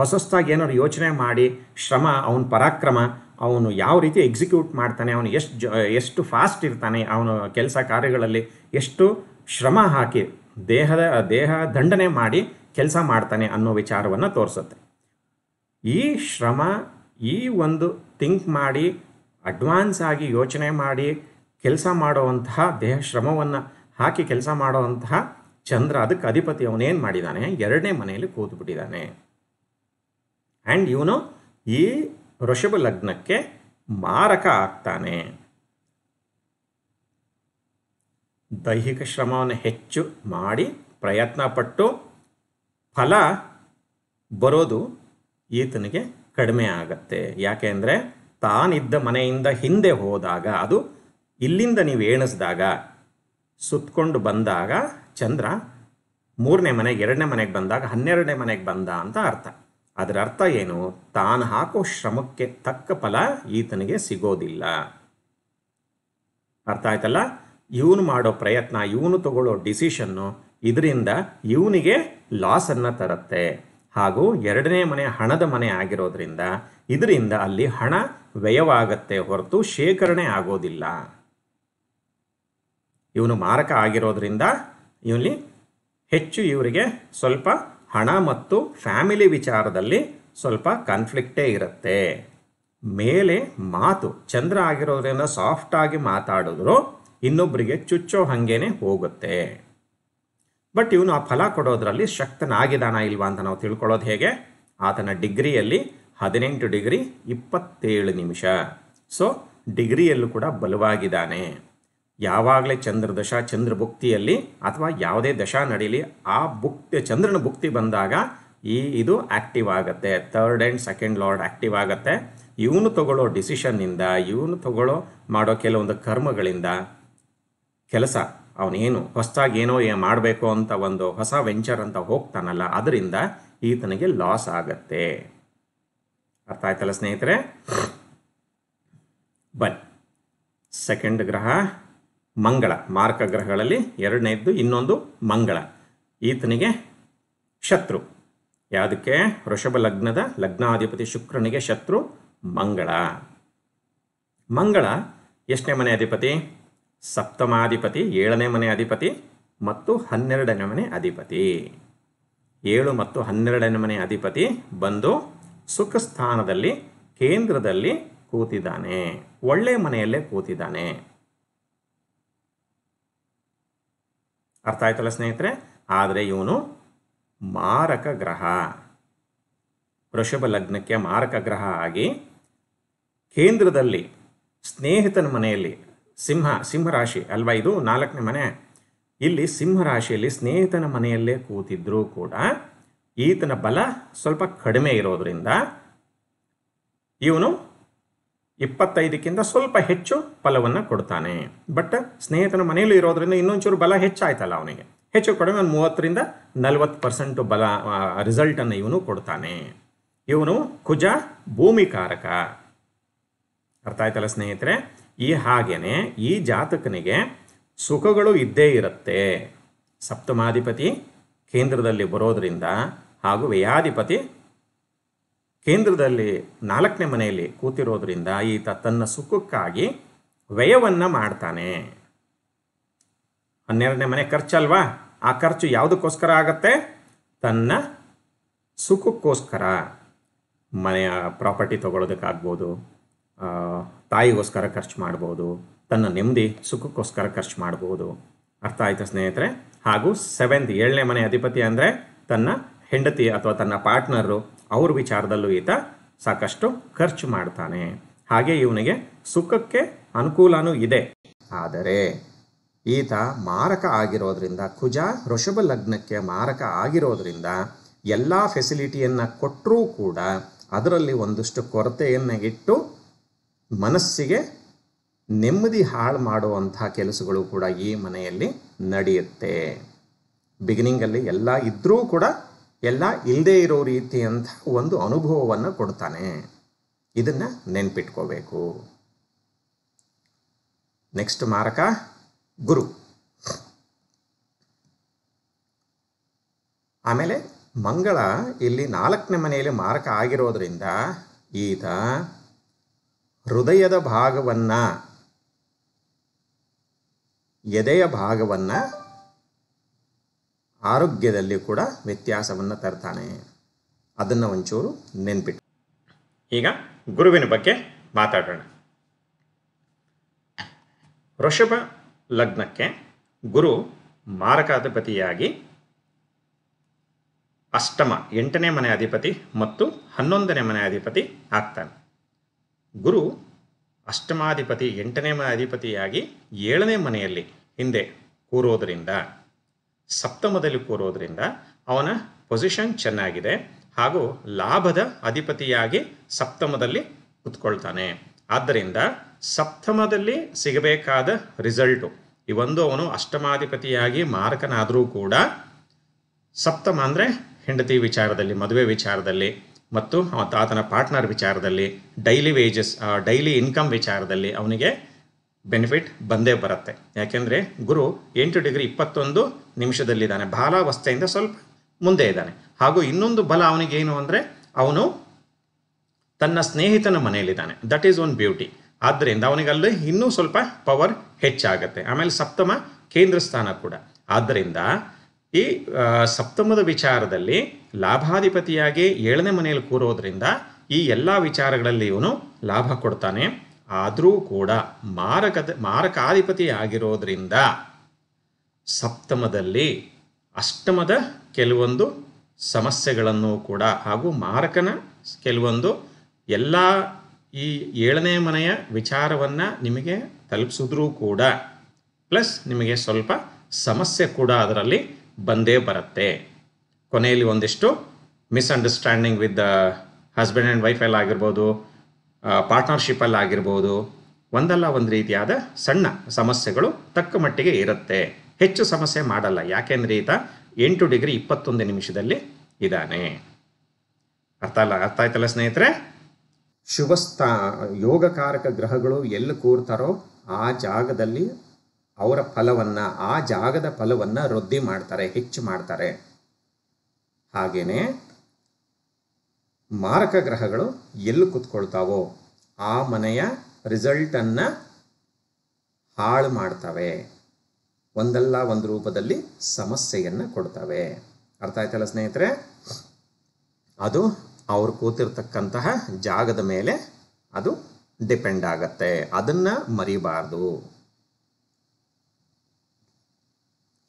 ಹೊಸಸ್ತಾಗಿ ಏನಾದ್ರು ಯೋಚನೆ ಮಾಡಿ ಶ್ರಮ ಅವನ ಪರಾಕ್ರಮ ಅವನು ಯಾವ ರೀತಿ ಎಕ್ಸಿಕ್ಯೂಟ್ ಮಾಡ್ತಾನೆ ಅವನು ಎಷ್ಟು ಜ ಎಷ್ಟು ಫಾಸ್ಟ್ ಇರ್ತಾನೆ ಅವನು ಕೆಲಸ ಕಾರ್ಯಗಳಲ್ಲಿ ಎಷ್ಟು ಶ್ರಮ ಹಾಕಿ ದೇಹದ ದೇಹ ದಂಡನೆ ಮಾಡಿ ಕೆಲಸ ಮಾಡ್ತಾನೆ ಅನ್ನೋ ವಿಚಾರವನ್ನು ತೋರಿಸುತ್ತೆ ಈ ಶ್ರಮ ಈ ಒಂದು ಥಿಂಕ್ ಮಾಡಿ ಅಡ್ವಾನ್ಸ್ ಆಗಿ ಯೋಚನೆ ಮಾಡಿ ಕೆಲಸ ಮಾಡುವಂತಹ ದೇಹ ಶ್ರಮವನ್ನು ಹಾಕಿ ಕೆಲಸ ಮಾಡುವಂತಹ ಚಂದ್ರ ಅದಕ್ಕೆ ಅಧಿಪತಿ ಅವನೇನು ಮಾಡಿದ್ದಾನೆ ಎರಡನೇ ಮನೆಯಲ್ಲಿ ಕೂತ್ಬಿಟ್ಟಿದ್ದಾನೆ ಆ್ಯಂಡ್ ಇವನು ಈ ಋಷಭ ಲಗ್ನಕ್ಕೆ ಮಾರಕ ಆಗ್ತಾನೆ ದೈಹಿಕ ಶ್ರಮವನ್ನು ಹೆಚ್ಚು ಮಾಡಿ ಪ್ರಯತ್ನ ಪಟ್ಟು ಫಲ ಬರೋದು ಈತನಿಗೆ ಕಡಿಮೆ ಆಗತ್ತೆ ಅಂದರೆ ತಾನಿದ್ದ ಮನೆಯಿಂದ ಹಿಂದೆ ಹೋದಾಗ ಅದು ಇಲ್ಲಿಂದ ನೀವು ಎಣಿಸಿದಾಗ ಸುತ್ತಕೊಂಡು ಬಂದಾಗ ಚಂದ್ರ ಮೂರನೇ ಮನೆಗೆ ಎರಡನೇ ಮನೆಗೆ ಬಂದಾಗ ಹನ್ನೆರಡನೇ ಮನೆಗೆ ಬಂದ ಅಂತ ಅರ್ಥ ಅದರ ಅರ್ಥ ಏನು ತಾನು ಹಾಕೋ ಶ್ರಮಕ್ಕೆ ತಕ್ಕ ಫಲ ಈತನಿಗೆ ಸಿಗೋದಿಲ್ಲ ಅರ್ಥ ಆಯ್ತಲ್ಲ ಇವನು ಮಾಡೋ ಪ್ರಯತ್ನ ಇವನು ತಗೊಳ್ಳೋ ಡಿಸಿಷನ್ನು ಇದರಿಂದ ಇವನಿಗೆ ಲಾಸನ್ನು ತರುತ್ತೆ ಹಾಗೂ ಎರಡನೇ ಮನೆ ಹಣದ ಮನೆ ಆಗಿರೋದ್ರಿಂದ ಇದರಿಂದ ಅಲ್ಲಿ ಹಣ ವ್ಯಯವಾಗತ್ತೆ ಹೊರತು ಶೇಖರಣೆ ಆಗೋದಿಲ್ಲ ಇವನು ಮಾರಕ ಆಗಿರೋದ್ರಿಂದ ಇವಲ್ಲಿ ಹೆಚ್ಚು ಇವರಿಗೆ ಸ್ವಲ್ಪ ಹಣ ಮತ್ತು ಫ್ಯಾಮಿಲಿ ವಿಚಾರದಲ್ಲಿ ಸ್ವಲ್ಪ ಕನ್ಫ್ಲಿಕ್ಟೇ ಇರುತ್ತೆ ಮೇಲೆ ಮಾತು ಚಂದ್ರ ಆಗಿರೋದ್ರಿಂದ ಸಾಫ್ಟಾಗಿ ಮಾತಾಡಿದ್ರು ಇನ್ನೊಬ್ಬರಿಗೆ ಚುಚ್ಚೋ ಹಾಗೇನೆ ಹೋಗುತ್ತೆ ಬಟ್ ಇವನು ಆ ಫಲ ಕೊಡೋದ್ರಲ್ಲಿ ಶಕ್ತನಾಗಿದ್ದಾನ ಇಲ್ವಾ ಅಂತ ನಾವು ತಿಳ್ಕೊಳ್ಳೋದು ಹೇಗೆ ಆತನ ಡಿಗ್ರಿಯಲ್ಲಿ ಹದಿನೆಂಟು ಡಿಗ್ರಿ ಇಪ್ಪತ್ತೇಳು ನಿಮಿಷ ಸೊ ಡಿಗ್ರಿಯಲ್ಲೂ ಕೂಡ ಬಲವಾಗಿದ್ದಾನೆ ಯಾವಾಗಲೇ ಚಂದ್ರದಶ ಚಂದ್ರಭುಕ್ತಿಯಲ್ಲಿ ಅಥವಾ ಯಾವುದೇ ದಶಾ ನಡೀಲಿ ಆ ಬುಕ್ ಚಂದ್ರನ ಭುಕ್ತಿ ಬಂದಾಗ ಈ ಇದು ಆಕ್ಟಿವ್ ಆಗುತ್ತೆ third and second lord active ಆಗುತ್ತೆ ಇವನು ತಗೊಳ್ಳೋ ಡಿಸಿಷನ್ನಿಂದ ಇವನು ತಗೊಳ್ಳೋ ಮಾಡೋ ಕೆಲವೊಂದು ಕರ್ಮಗಳಿಂದ ಕೆಲಸ ಅವನೇನು ಹೊಸದಾಗಿ ಏನೋ ಮಾಡಬೇಕು ಅಂತ ಒಂದು ಹೊಸ ವೆಂಚರ್ ಅಂತ ಹೋಗ್ತಾನಲ್ಲ ಅದರಿಂದ ಈತನಿಗೆ ಲಾಸ್ ಆಗತ್ತೆ ಅರ್ಥ ಆಯ್ತಲ್ಲ ಸ್ನೇಹಿತರೆ ಬನ್ ಸೆಕೆಂಡ್ ಗ್ರಹ ಮಂಗಳ ಮಾರ್ಕ ಗ್ರಹಗಳಲ್ಲಿ ಎರಡನೇದ್ದು ಇನ್ನೊಂದು ಮಂಗಳ ಈತನಿಗೆ ಶತ್ರು ಯಾವುದಕ್ಕೆ ವೃಷಭ ಲಗ್ನದ ಲಗ್ನಾಧಿಪತಿ ಶುಕ್ರನಿಗೆ ಶತ್ರು ಮಂಗಳ ಮಂಗಳ ಎಷ್ಟನೇ ಮನೆ ಅಧಿಪತಿ ಸಪ್ತಮಾಧಿಪತಿ ಏಳನೇ ಮನೆ ಅಧಿಪತಿ ಮತ್ತು ಹನ್ನೆರಡನೇ ಮನೆ ಅಧಿಪತಿ ಏಳು ಮತ್ತು ಹನ್ನೆರಡನೇ ಮನೆ ಅಧಿಪತಿ ಬಂದು ಸುಖ ಸ್ಥಾನದಲ್ಲಿ ಕೇಂದ್ರದಲ್ಲಿ ಕೂತಿದ್ದಾನೆ ಒಳ್ಳೆಯ ಮನೆಯಲ್ಲೇ ಕೂತಿದ್ದಾನೆ ಅರ್ಥ ಆಯ್ತಲ್ಲ ಸ್ನೇಹಿತರೆ ಆದರೆ ಇವನು ಮಾರಕ ಗ್ರಹ ವೃಷಭ ಲಗ್ನಕ್ಕೆ ಮಾರಕ ಗ್ರಹ ಆಗಿ ಕೇಂದ್ರದಲ್ಲಿ ಸ್ನೇಹಿತನ ಮನೆಯಲ್ಲಿ ಸಿಂಹ ಸಿಂಹರಾಶಿ ಅಲ್ವಾ ಇದು ನಾಲ್ಕನೇ ಮನೆ ಇಲ್ಲಿ ಸಿಂಹರಾಶಿಯಲ್ಲಿ ಸ್ನೇಹಿತನ ಮನೆಯಲ್ಲೇ ಕೂತಿದ್ರೂ ಕೂಡ ಈತನ ಬಲ ಸ್ವಲ್ಪ ಕಡಿಮೆ ಇರೋದ್ರಿಂದ ಇವನು ಇಪ್ಪತ್ತೈದಕ್ಕಿಂತ ಸ್ವಲ್ಪ ಹೆಚ್ಚು ಫಲವನ್ನು ಕೊಡ್ತಾನೆ ಬಟ್ ಸ್ನೇಹಿತನ ಮನೆಯಲ್ಲೂ ಇರೋದ್ರಿಂದ ಇನ್ನೊಂಚೂರು ಬಲ ಹೆಚ್ಚಾಯ್ತಲ್ಲ ಅವನಿಗೆ ಹೆಚ್ಚು ಕಡಿಮೆ ಒಂದು ಮೂವತ್ತರಿಂದ ನಲವತ್ತು ಪರ್ಸೆಂಟ್ ಬಲ ರಿಸಲ್ಟನ್ನು ಇವನು ಕೊಡ್ತಾನೆ ಇವನು ಕುಜ ಭೂಮಿಕಾರಕ ಅರ್ಥ ಆಯ್ತಲ್ಲ ಸ್ನೇಹಿತರೆ ಈ ಹಾಗೆಯೇ ಈ ಜಾತಕನಿಗೆ ಸುಖಗಳು ಇದ್ದೇ ಇರುತ್ತೆ ಸಪ್ತಮಾಧಿಪತಿ ಕೇಂದ್ರದಲ್ಲಿ ಬರೋದರಿಂದ ಹಾಗೂ ವ್ಯಯಾಧಿಪತಿ ಕೇಂದ್ರದಲ್ಲಿ ನಾಲ್ಕನೇ ಮನೆಯಲ್ಲಿ ಕೂತಿರೋದ್ರಿಂದ ಈತ ತನ್ನ ಸುಖಕ್ಕಾಗಿ ವ್ಯಯವನ್ನು ಮಾಡ್ತಾನೆ ಹನ್ನೆರಡನೇ ಮನೆ ಖರ್ಚಲ್ವಾ ಆ ಖರ್ಚು ಯಾವುದಕ್ಕೋಸ್ಕರ ಆಗತ್ತೆ ತನ್ನ ಸುಖಕ್ಕೋಸ್ಕರ ಮನೆಯ ಪ್ರಾಪರ್ಟಿ ತಗೊಳ್ಳೋದಕ್ಕಾಗ್ಬೋದು ತಾಯಿಗೋಸ್ಕರ ಖರ್ಚು ಮಾಡ್ಬೋದು ತನ್ನ ನೆಮ್ಮದಿ ಸುಖಕ್ಕೋಸ್ಕರ ಖರ್ಚು ಮಾಡ್ಬೋದು ಅರ್ಥ ಆಯಿತು ಸ್ನೇಹಿತರೆ ಹಾಗೂ ಸೆವೆಂತ್ ಏಳನೇ ಮನೆ ಅಧಿಪತಿ ಅಂದರೆ ತನ್ನ ಹೆಂಡತಿ ಅಥವಾ ತನ್ನ ಪಾರ್ಟ್ನರು ಅವ್ರ ವಿಚಾರದಲ್ಲೂ ಈತ ಸಾಕಷ್ಟು ಖರ್ಚು ಮಾಡ್ತಾನೆ ಹಾಗೆ ಇವನಿಗೆ ಸುಖಕ್ಕೆ ಅನುಕೂಲನೂ ಇದೆ ಆದರೆ ಈತ ಮಾರಕ ಆಗಿರೋದ್ರಿಂದ ಕುಜ ಋಷಭ ಲಗ್ನಕ್ಕೆ ಮಾರಕ ಆಗಿರೋದ್ರಿಂದ ಎಲ್ಲ ಫೆಸಿಲಿಟಿಯನ್ನು ಕೊಟ್ಟರೂ ಕೂಡ ಅದರಲ್ಲಿ ಒಂದಷ್ಟು ಕೊರತೆಯನ್ನು ಇಟ್ಟು ಮನಸ್ಸಿಗೆ ನೆಮ್ಮದಿ ಹಾಳು ಮಾಡುವಂಥ ಕೆಲಸಗಳು ಕೂಡ ಈ ಮನೆಯಲ್ಲಿ ನಡೆಯುತ್ತೆ ಬಿಗಿನಿಂಗಲ್ಲಿ ಎಲ್ಲ ಇದ್ದರೂ ಕೂಡ ಎಲ್ಲ ಇಲ್ಲದೇ ಇರೋ ರೀತಿಯಂಥ ಒಂದು ಅನುಭವವನ್ನು ಕೊಡ್ತಾನೆ ಇದನ್ನು ನೆನ್ಪಿಟ್ಕೋಬೇಕು ನೆಕ್ಸ್ಟ್ ಮಾರಕ ಗುರು ಆಮೇಲೆ ಮಂಗಳ ಇಲ್ಲಿ ನಾಲ್ಕನೇ ಮನೆಯಲ್ಲಿ ಮಾರಕ ಆಗಿರೋದ್ರಿಂದ ಈತ ಹೃದಯದ ಭಾಗವನ್ನು ಎದೆಯ ಭಾಗವನ್ನು ಆರೋಗ್ಯದಲ್ಲಿ ಕೂಡ ವ್ಯತ್ಯಾಸವನ್ನು ತರ್ತಾನೆ ಅದನ್ನು ಒಂಚೂರು ನೆನ್ಪಿಟ್ಟು ಈಗ ಗುರುವಿನ ಬಗ್ಗೆ ಮಾತಾಡೋಣ ವೃಷಭ ಲಗ್ನಕ್ಕೆ ಗುರು ಮಾರಕಾಧಿಪತಿಯಾಗಿ ಅಷ್ಟಮ ಎಂಟನೇ ಮನೆ ಅಧಿಪತಿ ಮತ್ತು ಹನ್ನೊಂದನೇ ಮನೆ ಅಧಿಪತಿ ಆಗ್ತಾನೆ ಗುರು ಅಷ್ಟಮಾಧಿಪತಿ ಎಂಟನೇ ಅಧಿಪತಿಯಾಗಿ ಏಳನೇ ಮನೆಯಲ್ಲಿ ಹಿಂದೆ ಕೂರೋದರಿಂದ ಸಪ್ತಮದಲ್ಲಿ ಕೂರೋದರಿಂದ ಅವನ ಪೊಸಿಷನ್ ಚೆನ್ನಾಗಿದೆ ಹಾಗೂ ಲಾಭದ ಅಧಿಪತಿಯಾಗಿ ಸಪ್ತಮದಲ್ಲಿ ಕುತ್ಕೊಳ್ತಾನೆ ಆದ್ದರಿಂದ ಸಪ್ತಮದಲ್ಲಿ ಸಿಗಬೇಕಾದ ರಿಸಲ್ಟು ಒಂದು ಅವನು ಅಷ್ಟಮಾಧಿಪತಿಯಾಗಿ ಮಾರಕನಾದರೂ ಕೂಡ ಸಪ್ತಮ ಅಂದರೆ ಹೆಂಡತಿ ವಿಚಾರದಲ್ಲಿ ಮದುವೆ ವಿಚಾರದಲ್ಲಿ ಮತ್ತು ಆತನ ಪಾರ್ಟ್ನರ್ ವಿಚಾರದಲ್ಲಿ ಡೈಲಿ ವೇಜಸ್ ಡೈಲಿ ಇನ್ಕಮ್ ವಿಚಾರದಲ್ಲಿ ಅವನಿಗೆ ಬೆನಿಫಿಟ್ ಬಂದೇ ಬರುತ್ತೆ ಯಾಕೆಂದರೆ ಗುರು ಎಂಟು ಡಿಗ್ರಿ ಇಪ್ಪತ್ತೊಂದು ನಿಮಿಷದಲ್ಲಿದ್ದಾನೆ ಬಾಲಾವಸ್ಥೆಯಿಂದ ಸ್ವಲ್ಪ ಮುಂದೆ ಇದ್ದಾನೆ ಹಾಗೂ ಇನ್ನೊಂದು ಬಲ ಅವನಿಗೇನು ಅಂದರೆ ಅವನು ತನ್ನ ಸ್ನೇಹಿತನ ಮನೆಯಲ್ಲಿದ್ದಾನೆ ದಟ್ ಈಸ್ ಒನ್ ಬ್ಯೂಟಿ ಆದ್ದರಿಂದ ಅವನಿಗಲ್ಲಿ ಇನ್ನೂ ಸ್ವಲ್ಪ ಪವರ್ ಹೆಚ್ಚಾಗುತ್ತೆ ಆಮೇಲೆ ಸಪ್ತಮ ಕೇಂದ್ರ ಸ್ಥಾನ ಕೂಡ ಆದ್ದರಿಂದ ಈ ಸಪ್ತಮದ ವಿಚಾರದಲ್ಲಿ ಲಾಭಾಧಿಪತಿಯಾಗಿ ಏಳನೇ ಮನೆಯಲ್ಲಿ ಕೂರೋದ್ರಿಂದ ಈ ಎಲ್ಲ ವಿಚಾರಗಳಲ್ಲಿ ಇವನು ಲಾಭ ಕೊಡ್ತಾನೆ ಆದರೂ ಕೂಡ ಮಾರಕದ ಮಾರಕಾಧಿಪತಿ ಆಗಿರೋದ್ರಿಂದ ಸಪ್ತಮದಲ್ಲಿ ಅಷ್ಟಮದ ಕೆಲವೊಂದು ಸಮಸ್ಯೆಗಳನ್ನು ಕೂಡ ಹಾಗೂ ಮಾರಕನ ಕೆಲವೊಂದು ಎಲ್ಲ ಈ ಏಳನೇ ಮನೆಯ ವಿಚಾರವನ್ನು ನಿಮಗೆ ತಲುಪಿಸಿದ್ರೂ ಕೂಡ ಪ್ಲಸ್ ನಿಮಗೆ ಸ್ವಲ್ಪ ಸಮಸ್ಯೆ ಕೂಡ ಅದರಲ್ಲಿ ಬಂದೇ ಬರುತ್ತೆ ಕೊನೆಯಲ್ಲಿ ಒಂದಿಷ್ಟು ಮಿಸ್ಅಂಡರ್ಸ್ಟ್ಯಾಂಡಿಂಗ್ ವಿತ್ ಹಸ್ಬೆಂಡ್ ಆ್ಯಂಡ್ ವೈಫಲ್ಲಿ ಆಗಿರ್ಬೋದು ಪಾರ್ಟ್ನರ್ಶಿಪ್ಪಲ್ಲಿ ಆಗಿರ್ಬೋದು ಒಂದಲ್ಲ ಒಂದು ರೀತಿಯಾದ ಸಣ್ಣ ಸಮಸ್ಯೆಗಳು ತಕ್ಕ ಮಟ್ಟಿಗೆ ಇರುತ್ತೆ ಹೆಚ್ಚು ಸಮಸ್ಯೆ ಮಾಡಲ್ಲ ಯಾಕೆಂದರೆ ಈತ ಎಂಟು ಡಿಗ್ರಿ ಇಪ್ಪತ್ತೊಂದು ನಿಮಿಷದಲ್ಲಿ ಇದ್ದಾನೆ ಅರ್ಥ ಅಲ್ಲ ಅರ್ಥ ಆಯ್ತಲ್ಲ ಸ್ನೇಹಿತರೆ ಸ್ಥಾ ಯೋಗಕಾರಕ ಗ್ರಹಗಳು ಎಲ್ಲಿ ಕೂರ್ತಾರೋ ಆ ಜಾಗದಲ್ಲಿ ಅವರ ಫಲವನ್ನು ಆ ಜಾಗದ ಫಲವನ್ನು ವೃದ್ಧಿ ಮಾಡ್ತಾರೆ ಹೆಚ್ಚು ಮಾಡ್ತಾರೆ ಹಾಗೆಯೇ ಮಾರಕ ಗ್ರಹಗಳು ಎಲ್ಲಿ ಕೂತ್ಕೊಳ್ತಾವೋ ಆ ಮನೆಯ ರಿಸಲ್ಟನ್ನು ಹಾಳು ಮಾಡ್ತವೆ ಒಂದಲ್ಲ ಒಂದು ರೂಪದಲ್ಲಿ ಸಮಸ್ಯೆಯನ್ನು ಕೊಡ್ತವೆ ಅರ್ಥ ಆಯ್ತಲ್ಲ ಸ್ನೇಹಿತರೆ ಅದು ಅವ್ರು ಕೂತಿರ್ತಕ್ಕಂತಹ ಜಾಗದ ಮೇಲೆ ಅದು ಡಿಪೆಂಡ್ ಆಗತ್ತೆ ಅದನ್ನು ಮರಿಬಾರ್ದು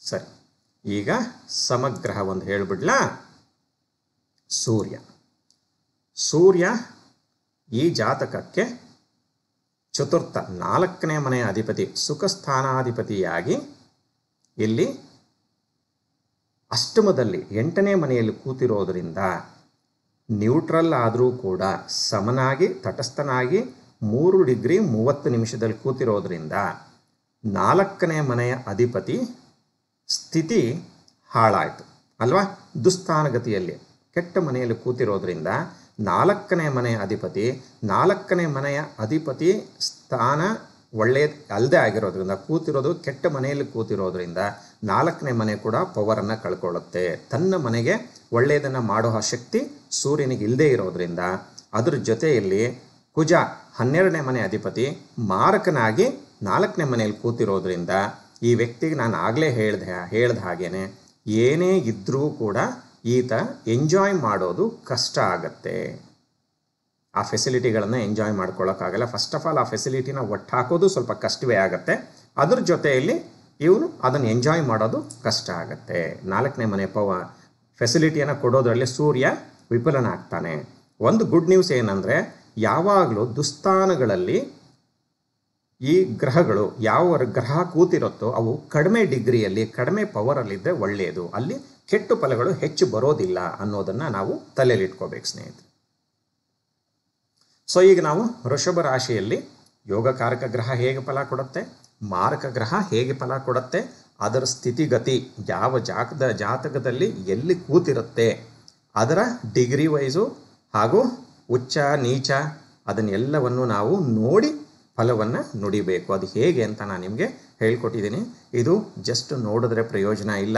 ಸರಿ ಈಗ ಸಮಗ್ರಹ ಒಂದು ಹೇಳ್ಬಿಡ್ಲಾ ಸೂರ್ಯ ಸೂರ್ಯ ಈ ಜಾತಕಕ್ಕೆ ಚತುರ್ಥ ನಾಲ್ಕನೇ ಮನೆಯ ಅಧಿಪತಿ ಸುಖಸ್ಥಾನಾಧಿಪತಿಯಾಗಿ ಇಲ್ಲಿ ಅಷ್ಟಮದಲ್ಲಿ ಎಂಟನೇ ಮನೆಯಲ್ಲಿ ಕೂತಿರೋದರಿಂದ ನ್ಯೂಟ್ರಲ್ ಆದರೂ ಕೂಡ ಸಮನಾಗಿ ತಟಸ್ಥನಾಗಿ ಮೂರು ಡಿಗ್ರಿ ಮೂವತ್ತು ನಿಮಿಷದಲ್ಲಿ ಕೂತಿರೋದರಿಂದ ನಾಲ್ಕನೇ ಮನೆಯ ಅಧಿಪತಿ ಸ್ಥಿತಿ ಹಾಳಾಯಿತು ಅಲ್ವಾ ದುಸ್ಥಾನಗತಿಯಲ್ಲಿ ಕೆಟ್ಟ ಮನೆಯಲ್ಲಿ ಕೂತಿರೋದ್ರಿಂದ ನಾಲ್ಕನೇ ಮನೆಯ ಅಧಿಪತಿ ನಾಲ್ಕನೇ ಮನೆಯ ಅಧಿಪತಿ ಸ್ಥಾನ ಒಳ್ಳೆಯ ಅಲ್ಲದೆ ಆಗಿರೋದ್ರಿಂದ ಕೂತಿರೋದು ಕೆಟ್ಟ ಮನೆಯಲ್ಲಿ ಕೂತಿರೋದ್ರಿಂದ ನಾಲ್ಕನೇ ಮನೆ ಕೂಡ ಪವರನ್ನು ಕಳ್ಕೊಳ್ಳುತ್ತೆ ತನ್ನ ಮನೆಗೆ ಒಳ್ಳೆಯದನ್ನು ಮಾಡುವ ಶಕ್ತಿ ಸೂರ್ಯನಿಗೆ ಇಲ್ಲದೆ ಇರೋದ್ರಿಂದ ಅದ್ರ ಜೊತೆಯಲ್ಲಿ ಕುಜ ಹನ್ನೆರಡನೇ ಮನೆ ಅಧಿಪತಿ ಮಾರಕನಾಗಿ ನಾಲ್ಕನೇ ಮನೆಯಲ್ಲಿ ಕೂತಿರೋದ್ರಿಂದ ಈ ವ್ಯಕ್ತಿಗೆ ನಾನು ಆಗಲೇ ಹೇಳ್ದೆ ಹೇಳ್ದ ಹಾಗೇನೆ ಏನೇ ಇದ್ದರೂ ಕೂಡ ಈತ ಎಂಜಾಯ್ ಮಾಡೋದು ಕಷ್ಟ ಆಗತ್ತೆ ಆ ಫೆಸಿಲಿಟಿಗಳನ್ನು ಎಂಜಾಯ್ ಮಾಡ್ಕೊಳ್ಳೋಕ್ಕಾಗಲ್ಲ ಫಸ್ಟ್ ಆಫ್ ಆಲ್ ಆ ಫೆಸಿಲಿಟಿನ ಒಟ್ಟು ಹಾಕೋದು ಸ್ವಲ್ಪ ಕಷ್ಟವೇ ಆಗುತ್ತೆ ಅದ್ರ ಜೊತೆಯಲ್ಲಿ ಇವನು ಅದನ್ನು ಎಂಜಾಯ್ ಮಾಡೋದು ಕಷ್ಟ ಆಗುತ್ತೆ ನಾಲ್ಕನೇ ಮನೆ ಪವ ಫೆಸಿಲಿಟಿಯನ್ನು ಕೊಡೋದರಲ್ಲಿ ಸೂರ್ಯ ವಿಫಲನಾಗ್ತಾನೆ ಒಂದು ಗುಡ್ ನ್ಯೂಸ್ ಏನಂದರೆ ಯಾವಾಗಲೂ ದುಸ್ತಾನಗಳಲ್ಲಿ ಈ ಗ್ರಹಗಳು ಯಾವ ಗ್ರಹ ಕೂತಿರುತ್ತೋ ಅವು ಕಡಿಮೆ ಡಿಗ್ರಿಯಲ್ಲಿ ಕಡಿಮೆ ಪವರಲ್ಲಿದ್ದರೆ ಒಳ್ಳೆಯದು ಅಲ್ಲಿ ಕೆಟ್ಟು ಫಲಗಳು ಹೆಚ್ಚು ಬರೋದಿಲ್ಲ ಅನ್ನೋದನ್ನು ನಾವು ಇಟ್ಕೋಬೇಕು ಸ್ನೇಹಿತರೆ ಸೊ ಈಗ ನಾವು ವೃಷಭ ರಾಶಿಯಲ್ಲಿ ಯೋಗಕಾರಕ ಗ್ರಹ ಹೇಗೆ ಫಲ ಕೊಡುತ್ತೆ ಮಾರಕ ಗ್ರಹ ಹೇಗೆ ಫಲ ಕೊಡುತ್ತೆ ಅದರ ಸ್ಥಿತಿಗತಿ ಯಾವ ಜಾಗದ ಜಾತಕದಲ್ಲಿ ಎಲ್ಲಿ ಕೂತಿರುತ್ತೆ ಅದರ ಡಿಗ್ರಿ ವೈಸು ಹಾಗೂ ಉಚ್ಚ ನೀಚ ಅದನ್ನೆಲ್ಲವನ್ನು ನಾವು ನೋಡಿ ಫಲವನ್ನು ನುಡಿಬೇಕು ಅದು ಹೇಗೆ ಅಂತ ನಾನು ನಿಮಗೆ ಹೇಳ್ಕೊಟ್ಟಿದ್ದೀನಿ ಇದು ಜಸ್ಟ್ ನೋಡಿದ್ರೆ ಪ್ರಯೋಜನ ಇಲ್ಲ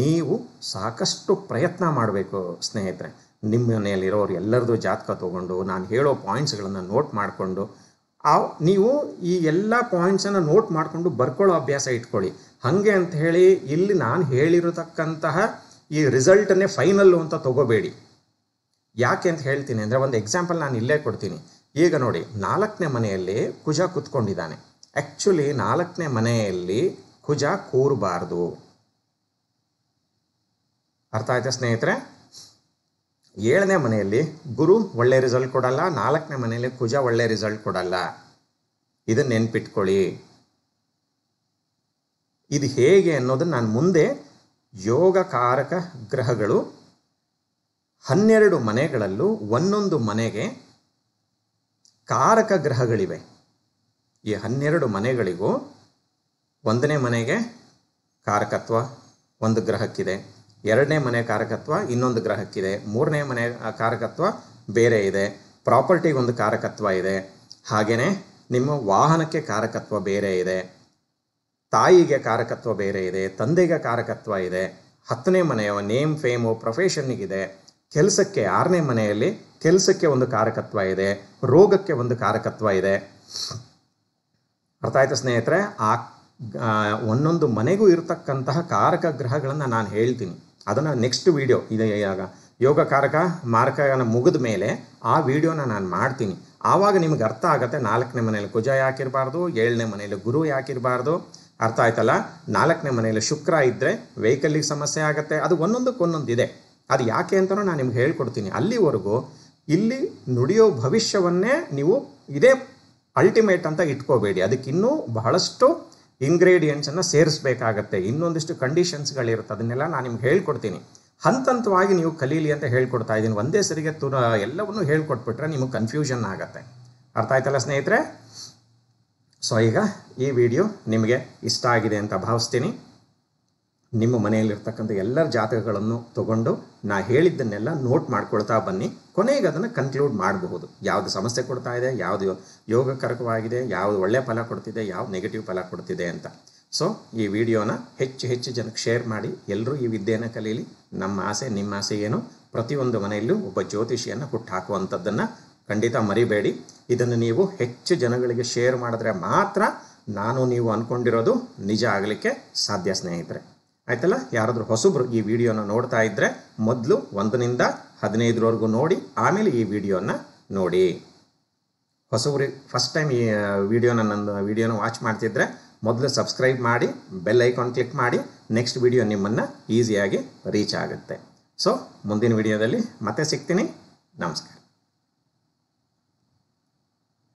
ನೀವು ಸಾಕಷ್ಟು ಪ್ರಯತ್ನ ಮಾಡಬೇಕು ಸ್ನೇಹಿತರೆ ನಿಮ್ಮ ಮನೆಯಲ್ಲಿರೋರು ಎಲ್ಲರದು ಜಾತಕ ತೊಗೊಂಡು ನಾನು ಹೇಳೋ ಪಾಯಿಂಟ್ಸ್ಗಳನ್ನು ನೋಟ್ ಮಾಡಿಕೊಂಡು ಆ ನೀವು ಈ ಎಲ್ಲ ಪಾಯಿಂಟ್ಸನ್ನು ನೋಟ್ ಮಾಡಿಕೊಂಡು ಬರ್ಕೊಳ್ಳೋ ಅಭ್ಯಾಸ ಇಟ್ಕೊಳ್ಳಿ ಹಾಗೆ ಅಂತ ಹೇಳಿ ಇಲ್ಲಿ ನಾನು ಹೇಳಿರತಕ್ಕಂತಹ ಈ ರಿಸಲ್ಟನ್ನೇ ಫೈನಲ್ಲು ಅಂತ ತಗೋಬೇಡಿ ಯಾಕೆ ಅಂತ ಹೇಳ್ತೀನಿ ಅಂದರೆ ಒಂದು ಎಕ್ಸಾಂಪಲ್ ನಾನು ಇಲ್ಲೇ ಕೊಡ್ತೀನಿ ಈಗ ನೋಡಿ ನಾಲ್ಕನೇ ಮನೆಯಲ್ಲಿ ಕುಜ ಕುತ್ಕೊಂಡಿದ್ದಾನೆ ಆ್ಯಕ್ಚುಲಿ ನಾಲ್ಕನೇ ಮನೆಯಲ್ಲಿ ಕುಜ ಕೂರಬಾರ್ದು ಅರ್ಥ ಆಯ್ತಾ ಸ್ನೇಹಿತರೆ ಏಳನೇ ಮನೆಯಲ್ಲಿ ಗುರು ಒಳ್ಳೆ ರಿಸಲ್ಟ್ ಕೊಡಲ್ಲ ನಾಲ್ಕನೇ ಮನೆಯಲ್ಲಿ ಕುಜ ಒಳ್ಳೆ ರಿಸಲ್ಟ್ ಕೊಡಲ್ಲ ಇದನ್ನ ನೆನ್ಪಿಟ್ಕೊಳ್ಳಿ ಇದು ಹೇಗೆ ಅನ್ನೋದನ್ನ ನಾನು ಮುಂದೆ ಯೋಗಕಾರಕ ಗ್ರಹಗಳು ಹನ್ನೆರಡು ಮನೆಗಳಲ್ಲೂ ಒಂದೊಂದು ಮನೆಗೆ ಕಾರಕ ಗ್ರಹಗಳಿವೆ ಈ ಹನ್ನೆರಡು ಮನೆಗಳಿಗೂ ಒಂದನೇ ಮನೆಗೆ ಕಾರಕತ್ವ ಒಂದು ಗ್ರಹಕ್ಕಿದೆ ಎರಡನೇ ಮನೆ ಕಾರಕತ್ವ ಇನ್ನೊಂದು ಗ್ರಹಕ್ಕಿದೆ ಮೂರನೇ ಮನೆ ಕಾರಕತ್ವ ಬೇರೆ ಇದೆ ಪ್ರಾಪರ್ಟಿಗೊಂದು ಕಾರಕತ್ವ ಇದೆ ಹಾಗೆಯೇ ನಿಮ್ಮ ವಾಹನಕ್ಕೆ ಕಾರಕತ್ವ ಬೇರೆ ಇದೆ ತಾಯಿಗೆ ಕಾರಕತ್ವ ಬೇರೆ ಇದೆ ತಂದೆಗೆ ಕಾರಕತ್ವ ಇದೆ ಹತ್ತನೇ ಮನೆಯ ನೇಮ್ ಫೇಮು ಪ್ರೊಫೆಷನ್ನಿಗಿದೆ ಕೆಲಸಕ್ಕೆ ಆರನೇ ಮನೆಯಲ್ಲಿ ಕೆಲಸಕ್ಕೆ ಒಂದು ಕಾರಕತ್ವ ಇದೆ ರೋಗಕ್ಕೆ ಒಂದು ಕಾರಕತ್ವ ಇದೆ ಅರ್ಥ ಆಯ್ತಾ ಸ್ನೇಹಿತರೆ ಆ ಒಂದೊಂದು ಮನೆಗೂ ಇರತಕ್ಕಂತಹ ಕಾರಕ ಗ್ರಹಗಳನ್ನು ನಾನು ಹೇಳ್ತೀನಿ ಅದನ್ನು ನೆಕ್ಸ್ಟ್ ವಿಡಿಯೋ ಇದೆ ಯೋಗ ಕಾರಕ ಮಾರಕನ ಮುಗಿದ ಮೇಲೆ ಆ ವಿಡಿಯೋನ ನಾನು ಮಾಡ್ತೀನಿ ಆವಾಗ ನಿಮ್ಗೆ ಅರ್ಥ ಆಗುತ್ತೆ ನಾಲ್ಕನೇ ಮನೆಯಲ್ಲಿ ಕುಜ ಯಾಕಿರಬಾರ್ದು ಏಳನೇ ಮನೆಯಲ್ಲಿ ಗುರು ಯಾಕಿರಬಾರ್ದು ಅರ್ಥ ಆಯ್ತಲ್ಲ ನಾಲ್ಕನೇ ಮನೆಯಲ್ಲಿ ಶುಕ್ರ ಇದ್ದರೆ ವೆಹಿಕಲ್ಲಿಗೆ ಸಮಸ್ಯೆ ಆಗುತ್ತೆ ಅದು ಒಂದೊಂದಕ್ಕೊಂದೊಂದು ಇದೆ ಅದು ಯಾಕೆ ಅಂತಲೂ ನಾನು ನಿಮ್ಗೆ ಹೇಳ್ಕೊಡ್ತೀನಿ ಅಲ್ಲಿವರೆಗೂ ಇಲ್ಲಿ ನುಡಿಯೋ ಭವಿಷ್ಯವನ್ನೇ ನೀವು ಇದೇ ಅಲ್ಟಿಮೇಟ್ ಅಂತ ಇಟ್ಕೋಬೇಡಿ ಅದಕ್ಕಿನ್ನೂ ಬಹಳಷ್ಟು ಇಂಗ್ರೀಡಿಯೆಂಟ್ಸನ್ನು ಸೇರಿಸ್ಬೇಕಾಗತ್ತೆ ಇನ್ನೊಂದಿಷ್ಟು ಕಂಡೀಷನ್ಸ್ಗಳಿರುತ್ತೆ ಅದನ್ನೆಲ್ಲ ನಾನು ನಿಮ್ಗೆ ಹೇಳ್ಕೊಡ್ತೀನಿ ಹಂತ ಹಂತವಾಗಿ ನೀವು ಕಲೀಲಿ ಅಂತ ಹೇಳ್ಕೊಡ್ತಾ ಇದ್ದೀನಿ ಒಂದೇ ಸರಿಗೆ ತು ಎಲ್ಲವನ್ನೂ ಹೇಳ್ಕೊಟ್ಬಿಟ್ರೆ ನಿಮಗೆ ಕನ್ಫ್ಯೂಷನ್ ಆಗುತ್ತೆ ಅರ್ಥ ಆಯ್ತಲ್ಲ ಸ್ನೇಹಿತರೆ ಸೊ ಈಗ ಈ ವಿಡಿಯೋ ನಿಮಗೆ ಇಷ್ಟ ಆಗಿದೆ ಅಂತ ಭಾವಿಸ್ತೀನಿ ನಿಮ್ಮ ಮನೆಯಲ್ಲಿರ್ತಕ್ಕಂಥ ಎಲ್ಲರ ಜಾತಕಗಳನ್ನು ತಗೊಂಡು ನಾ ಹೇಳಿದ್ದನ್ನೆಲ್ಲ ನೋಟ್ ಮಾಡ್ಕೊಳ್ತಾ ಬನ್ನಿ ಕೊನೆಗೆ ಅದನ್ನು ಕನ್ಕ್ಲೂಡ್ ಮಾಡಬಹುದು ಯಾವುದು ಸಮಸ್ಯೆ ಕೊಡ್ತಾ ಇದೆ ಯಾವುದು ಯೋಗಕರಕವಾಗಿದೆ ಯಾವುದು ಒಳ್ಳೆಯ ಫಲ ಕೊಡ್ತಿದೆ ಯಾವ ನೆಗೆಟಿವ್ ಫಲ ಕೊಡ್ತಿದೆ ಅಂತ ಸೊ ಈ ವಿಡಿಯೋನ ಹೆಚ್ಚು ಹೆಚ್ಚು ಜನಕ್ಕೆ ಶೇರ್ ಮಾಡಿ ಎಲ್ಲರೂ ಈ ವಿದ್ಯೆಯನ್ನು ಕಲೀಲಿ ನಮ್ಮ ಆಸೆ ನಿಮ್ಮ ಆಸೆ ಏನು ಪ್ರತಿಯೊಂದು ಮನೆಯಲ್ಲೂ ಒಬ್ಬ ಜ್ಯೋತಿಷಿಯನ್ನು ಹುಟ್ಟುಹಾಕುವಂಥದ್ದನ್ನು ಖಂಡಿತ ಮರಿಬೇಡಿ ಇದನ್ನು ನೀವು ಹೆಚ್ಚು ಜನಗಳಿಗೆ ಶೇರ್ ಮಾಡಿದ್ರೆ ಮಾತ್ರ ನಾನು ನೀವು ಅಂದ್ಕೊಂಡಿರೋದು ನಿಜ ಆಗಲಿಕ್ಕೆ ಸಾಧ್ಯ ಸ್ನೇಹಿತರೆ ಆಯ್ತಲ್ಲ ಯಾರಾದರೂ ಹೊಸಬ್ರು ಈ ವಿಡಿಯೋನ ನೋಡ್ತಾ ಇದ್ದರೆ ಮೊದಲು ಒಂದನಿಂದ ಹದಿನೈದರವರೆಗೂ ನೋಡಿ ಆಮೇಲೆ ಈ ವಿಡಿಯೋನ ನೋಡಿ ಹೊಸಬ್ರಿಗೆ ಫಸ್ಟ್ ಟೈಮ್ ಈ ವಿಡಿಯೋನ ನನ್ನ ವಿಡಿಯೋನ ವಾಚ್ ಮಾಡ್ತಿದ್ರೆ ಮೊದಲು ಸಬ್ಸ್ಕ್ರೈಬ್ ಮಾಡಿ ಬೆಲ್ ಐಕಾನ್ ಕ್ಲಿಕ್ ಮಾಡಿ ನೆಕ್ಸ್ಟ್ ವಿಡಿಯೋ ನಿಮ್ಮನ್ನು ಈಸಿಯಾಗಿ ರೀಚ್ ಆಗುತ್ತೆ ಸೊ ಮುಂದಿನ ವಿಡಿಯೋದಲ್ಲಿ ಮತ್ತೆ ಸಿಗ್ತೀನಿ ನಮಸ್ಕಾರ